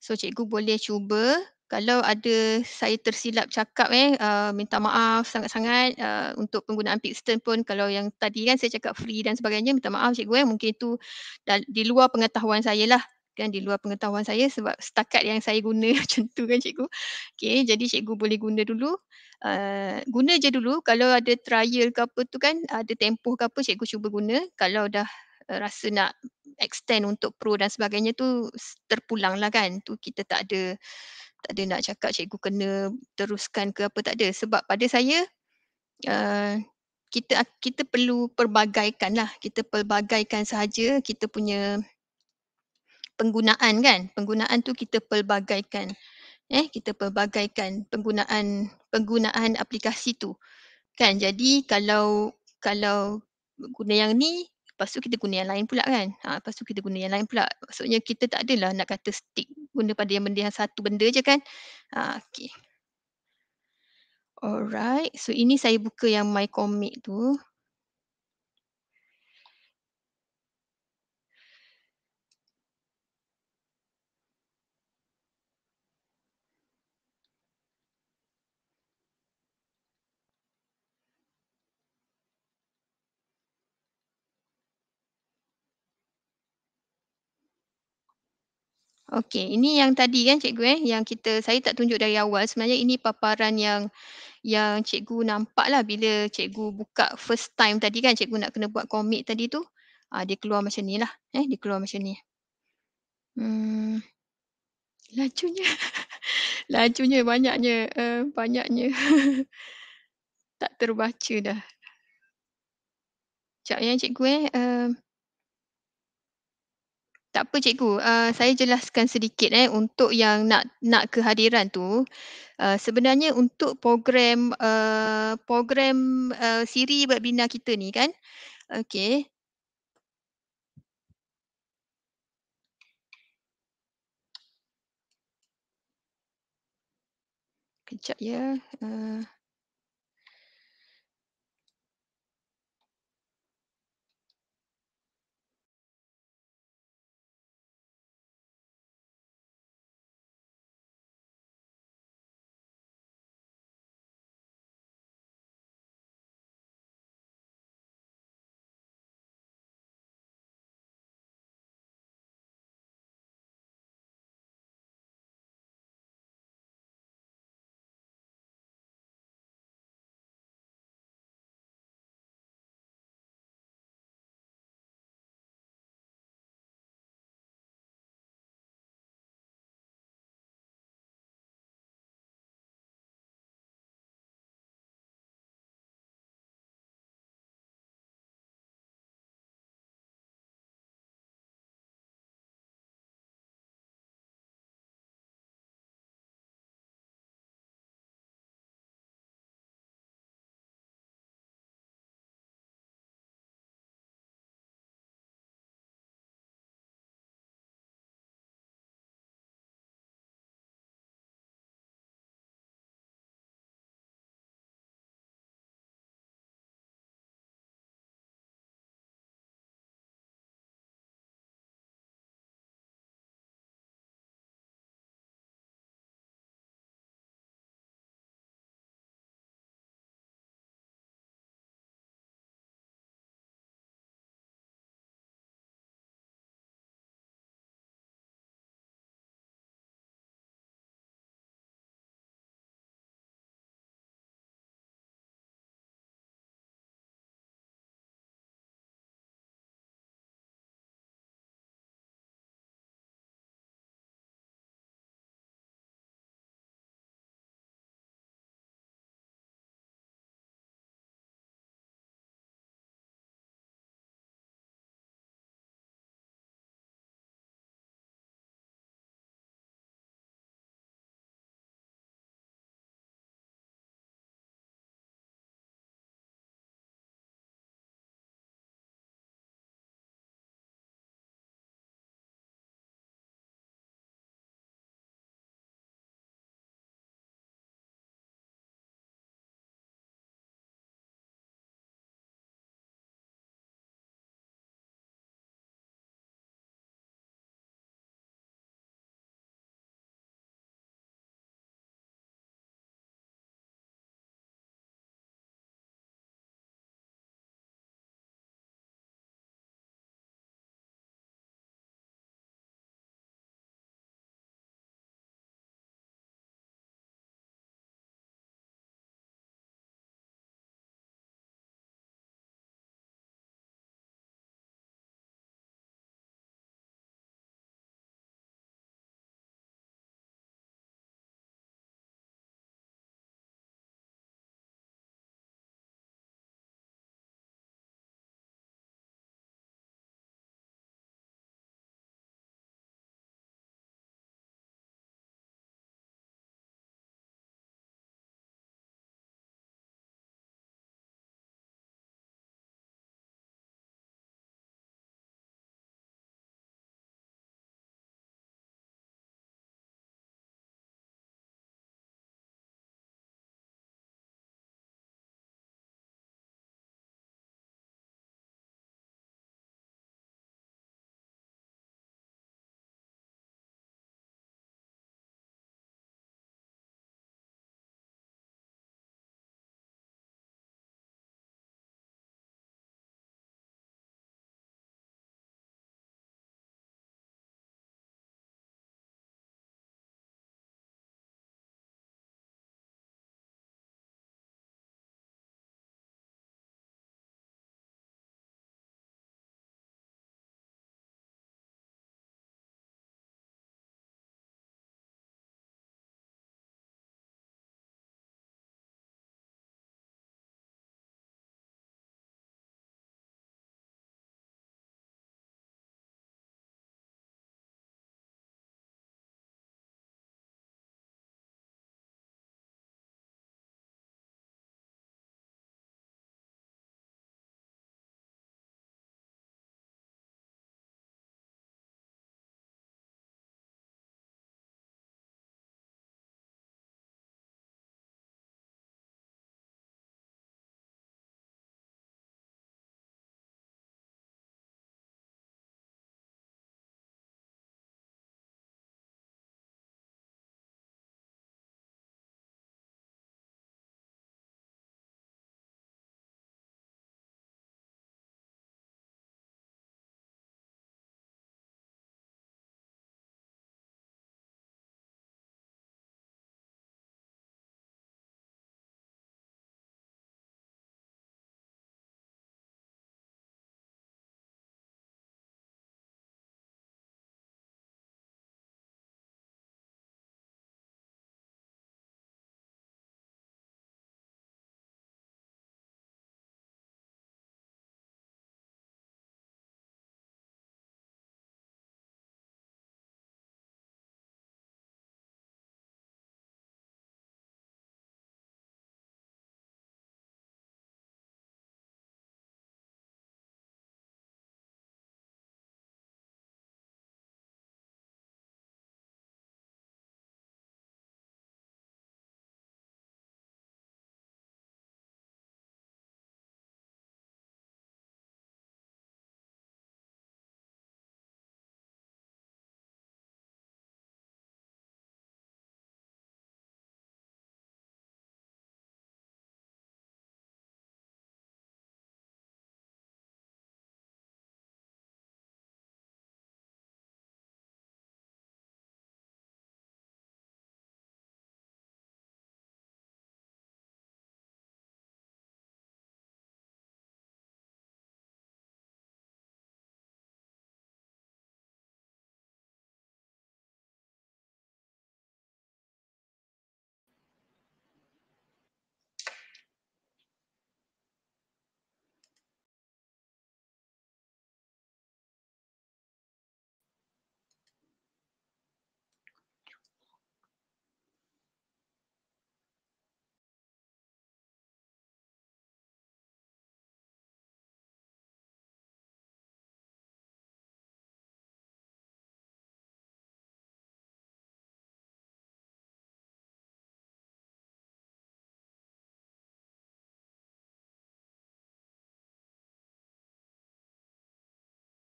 So cikgu boleh cuba kalau ada saya tersilap cakap eh uh, minta maaf sangat-sangat uh, untuk penggunaan piston pun kalau yang tadi kan saya cakap free dan sebagainya minta maaf cikgu eh mungkin itu di luar pengetahuan saya lah kan di luar pengetahuan saya sebab setakat yang saya guna macam tu kan cikgu. Okay jadi cikgu boleh guna dulu. Uh, guna je dulu kalau ada trial ke apa tu kan ada tempoh ke apa cikgu cuba guna. Kalau dah rasa nak extend untuk pro dan sebagainya tu terpulang lah kan. Tu kita tak ada tak ada nak cakap cikgu kena teruskan ke apa tak ada. Sebab pada saya uh, kita kita perlu perbagaikan lah. Kita perbagaikan sahaja kita punya penggunaan kan. Penggunaan tu kita pelbagaikan. Eh, kita pelbagaikan penggunaan penggunaan aplikasi tu. Kan? Jadi kalau kalau guna yang ni, lepas tu kita guna yang lain pula kan. Ha, lepas tu kita guna yang lain pula. Maksudnya kita tak adalah nak kata stick guna pada yang benda yang satu benda je kan. Ha, okay. Alright, so ini saya buka yang my comic tu. Okey, ini yang tadi kan cikgu eh yang kita saya tak tunjuk dari awal sebenarnya ini paparan yang yang cikgu nampak lah bila cikgu buka first time tadi kan cikgu nak kena buat komik tadi tu uh, dia keluar macam ni lah eh dia keluar macam ni. Hmm, lajunya lajunya banyaknya uh, banyaknya tak terbaca dah. Cak yang eh, cikgu eh uh, tak apa cikgu, uh, saya jelaskan sedikit eh untuk yang nak nak kehadiran tu uh, sebenarnya untuk program uh, program uh, siri webinar kita ni kan. Okey. Kejap ya. Uh.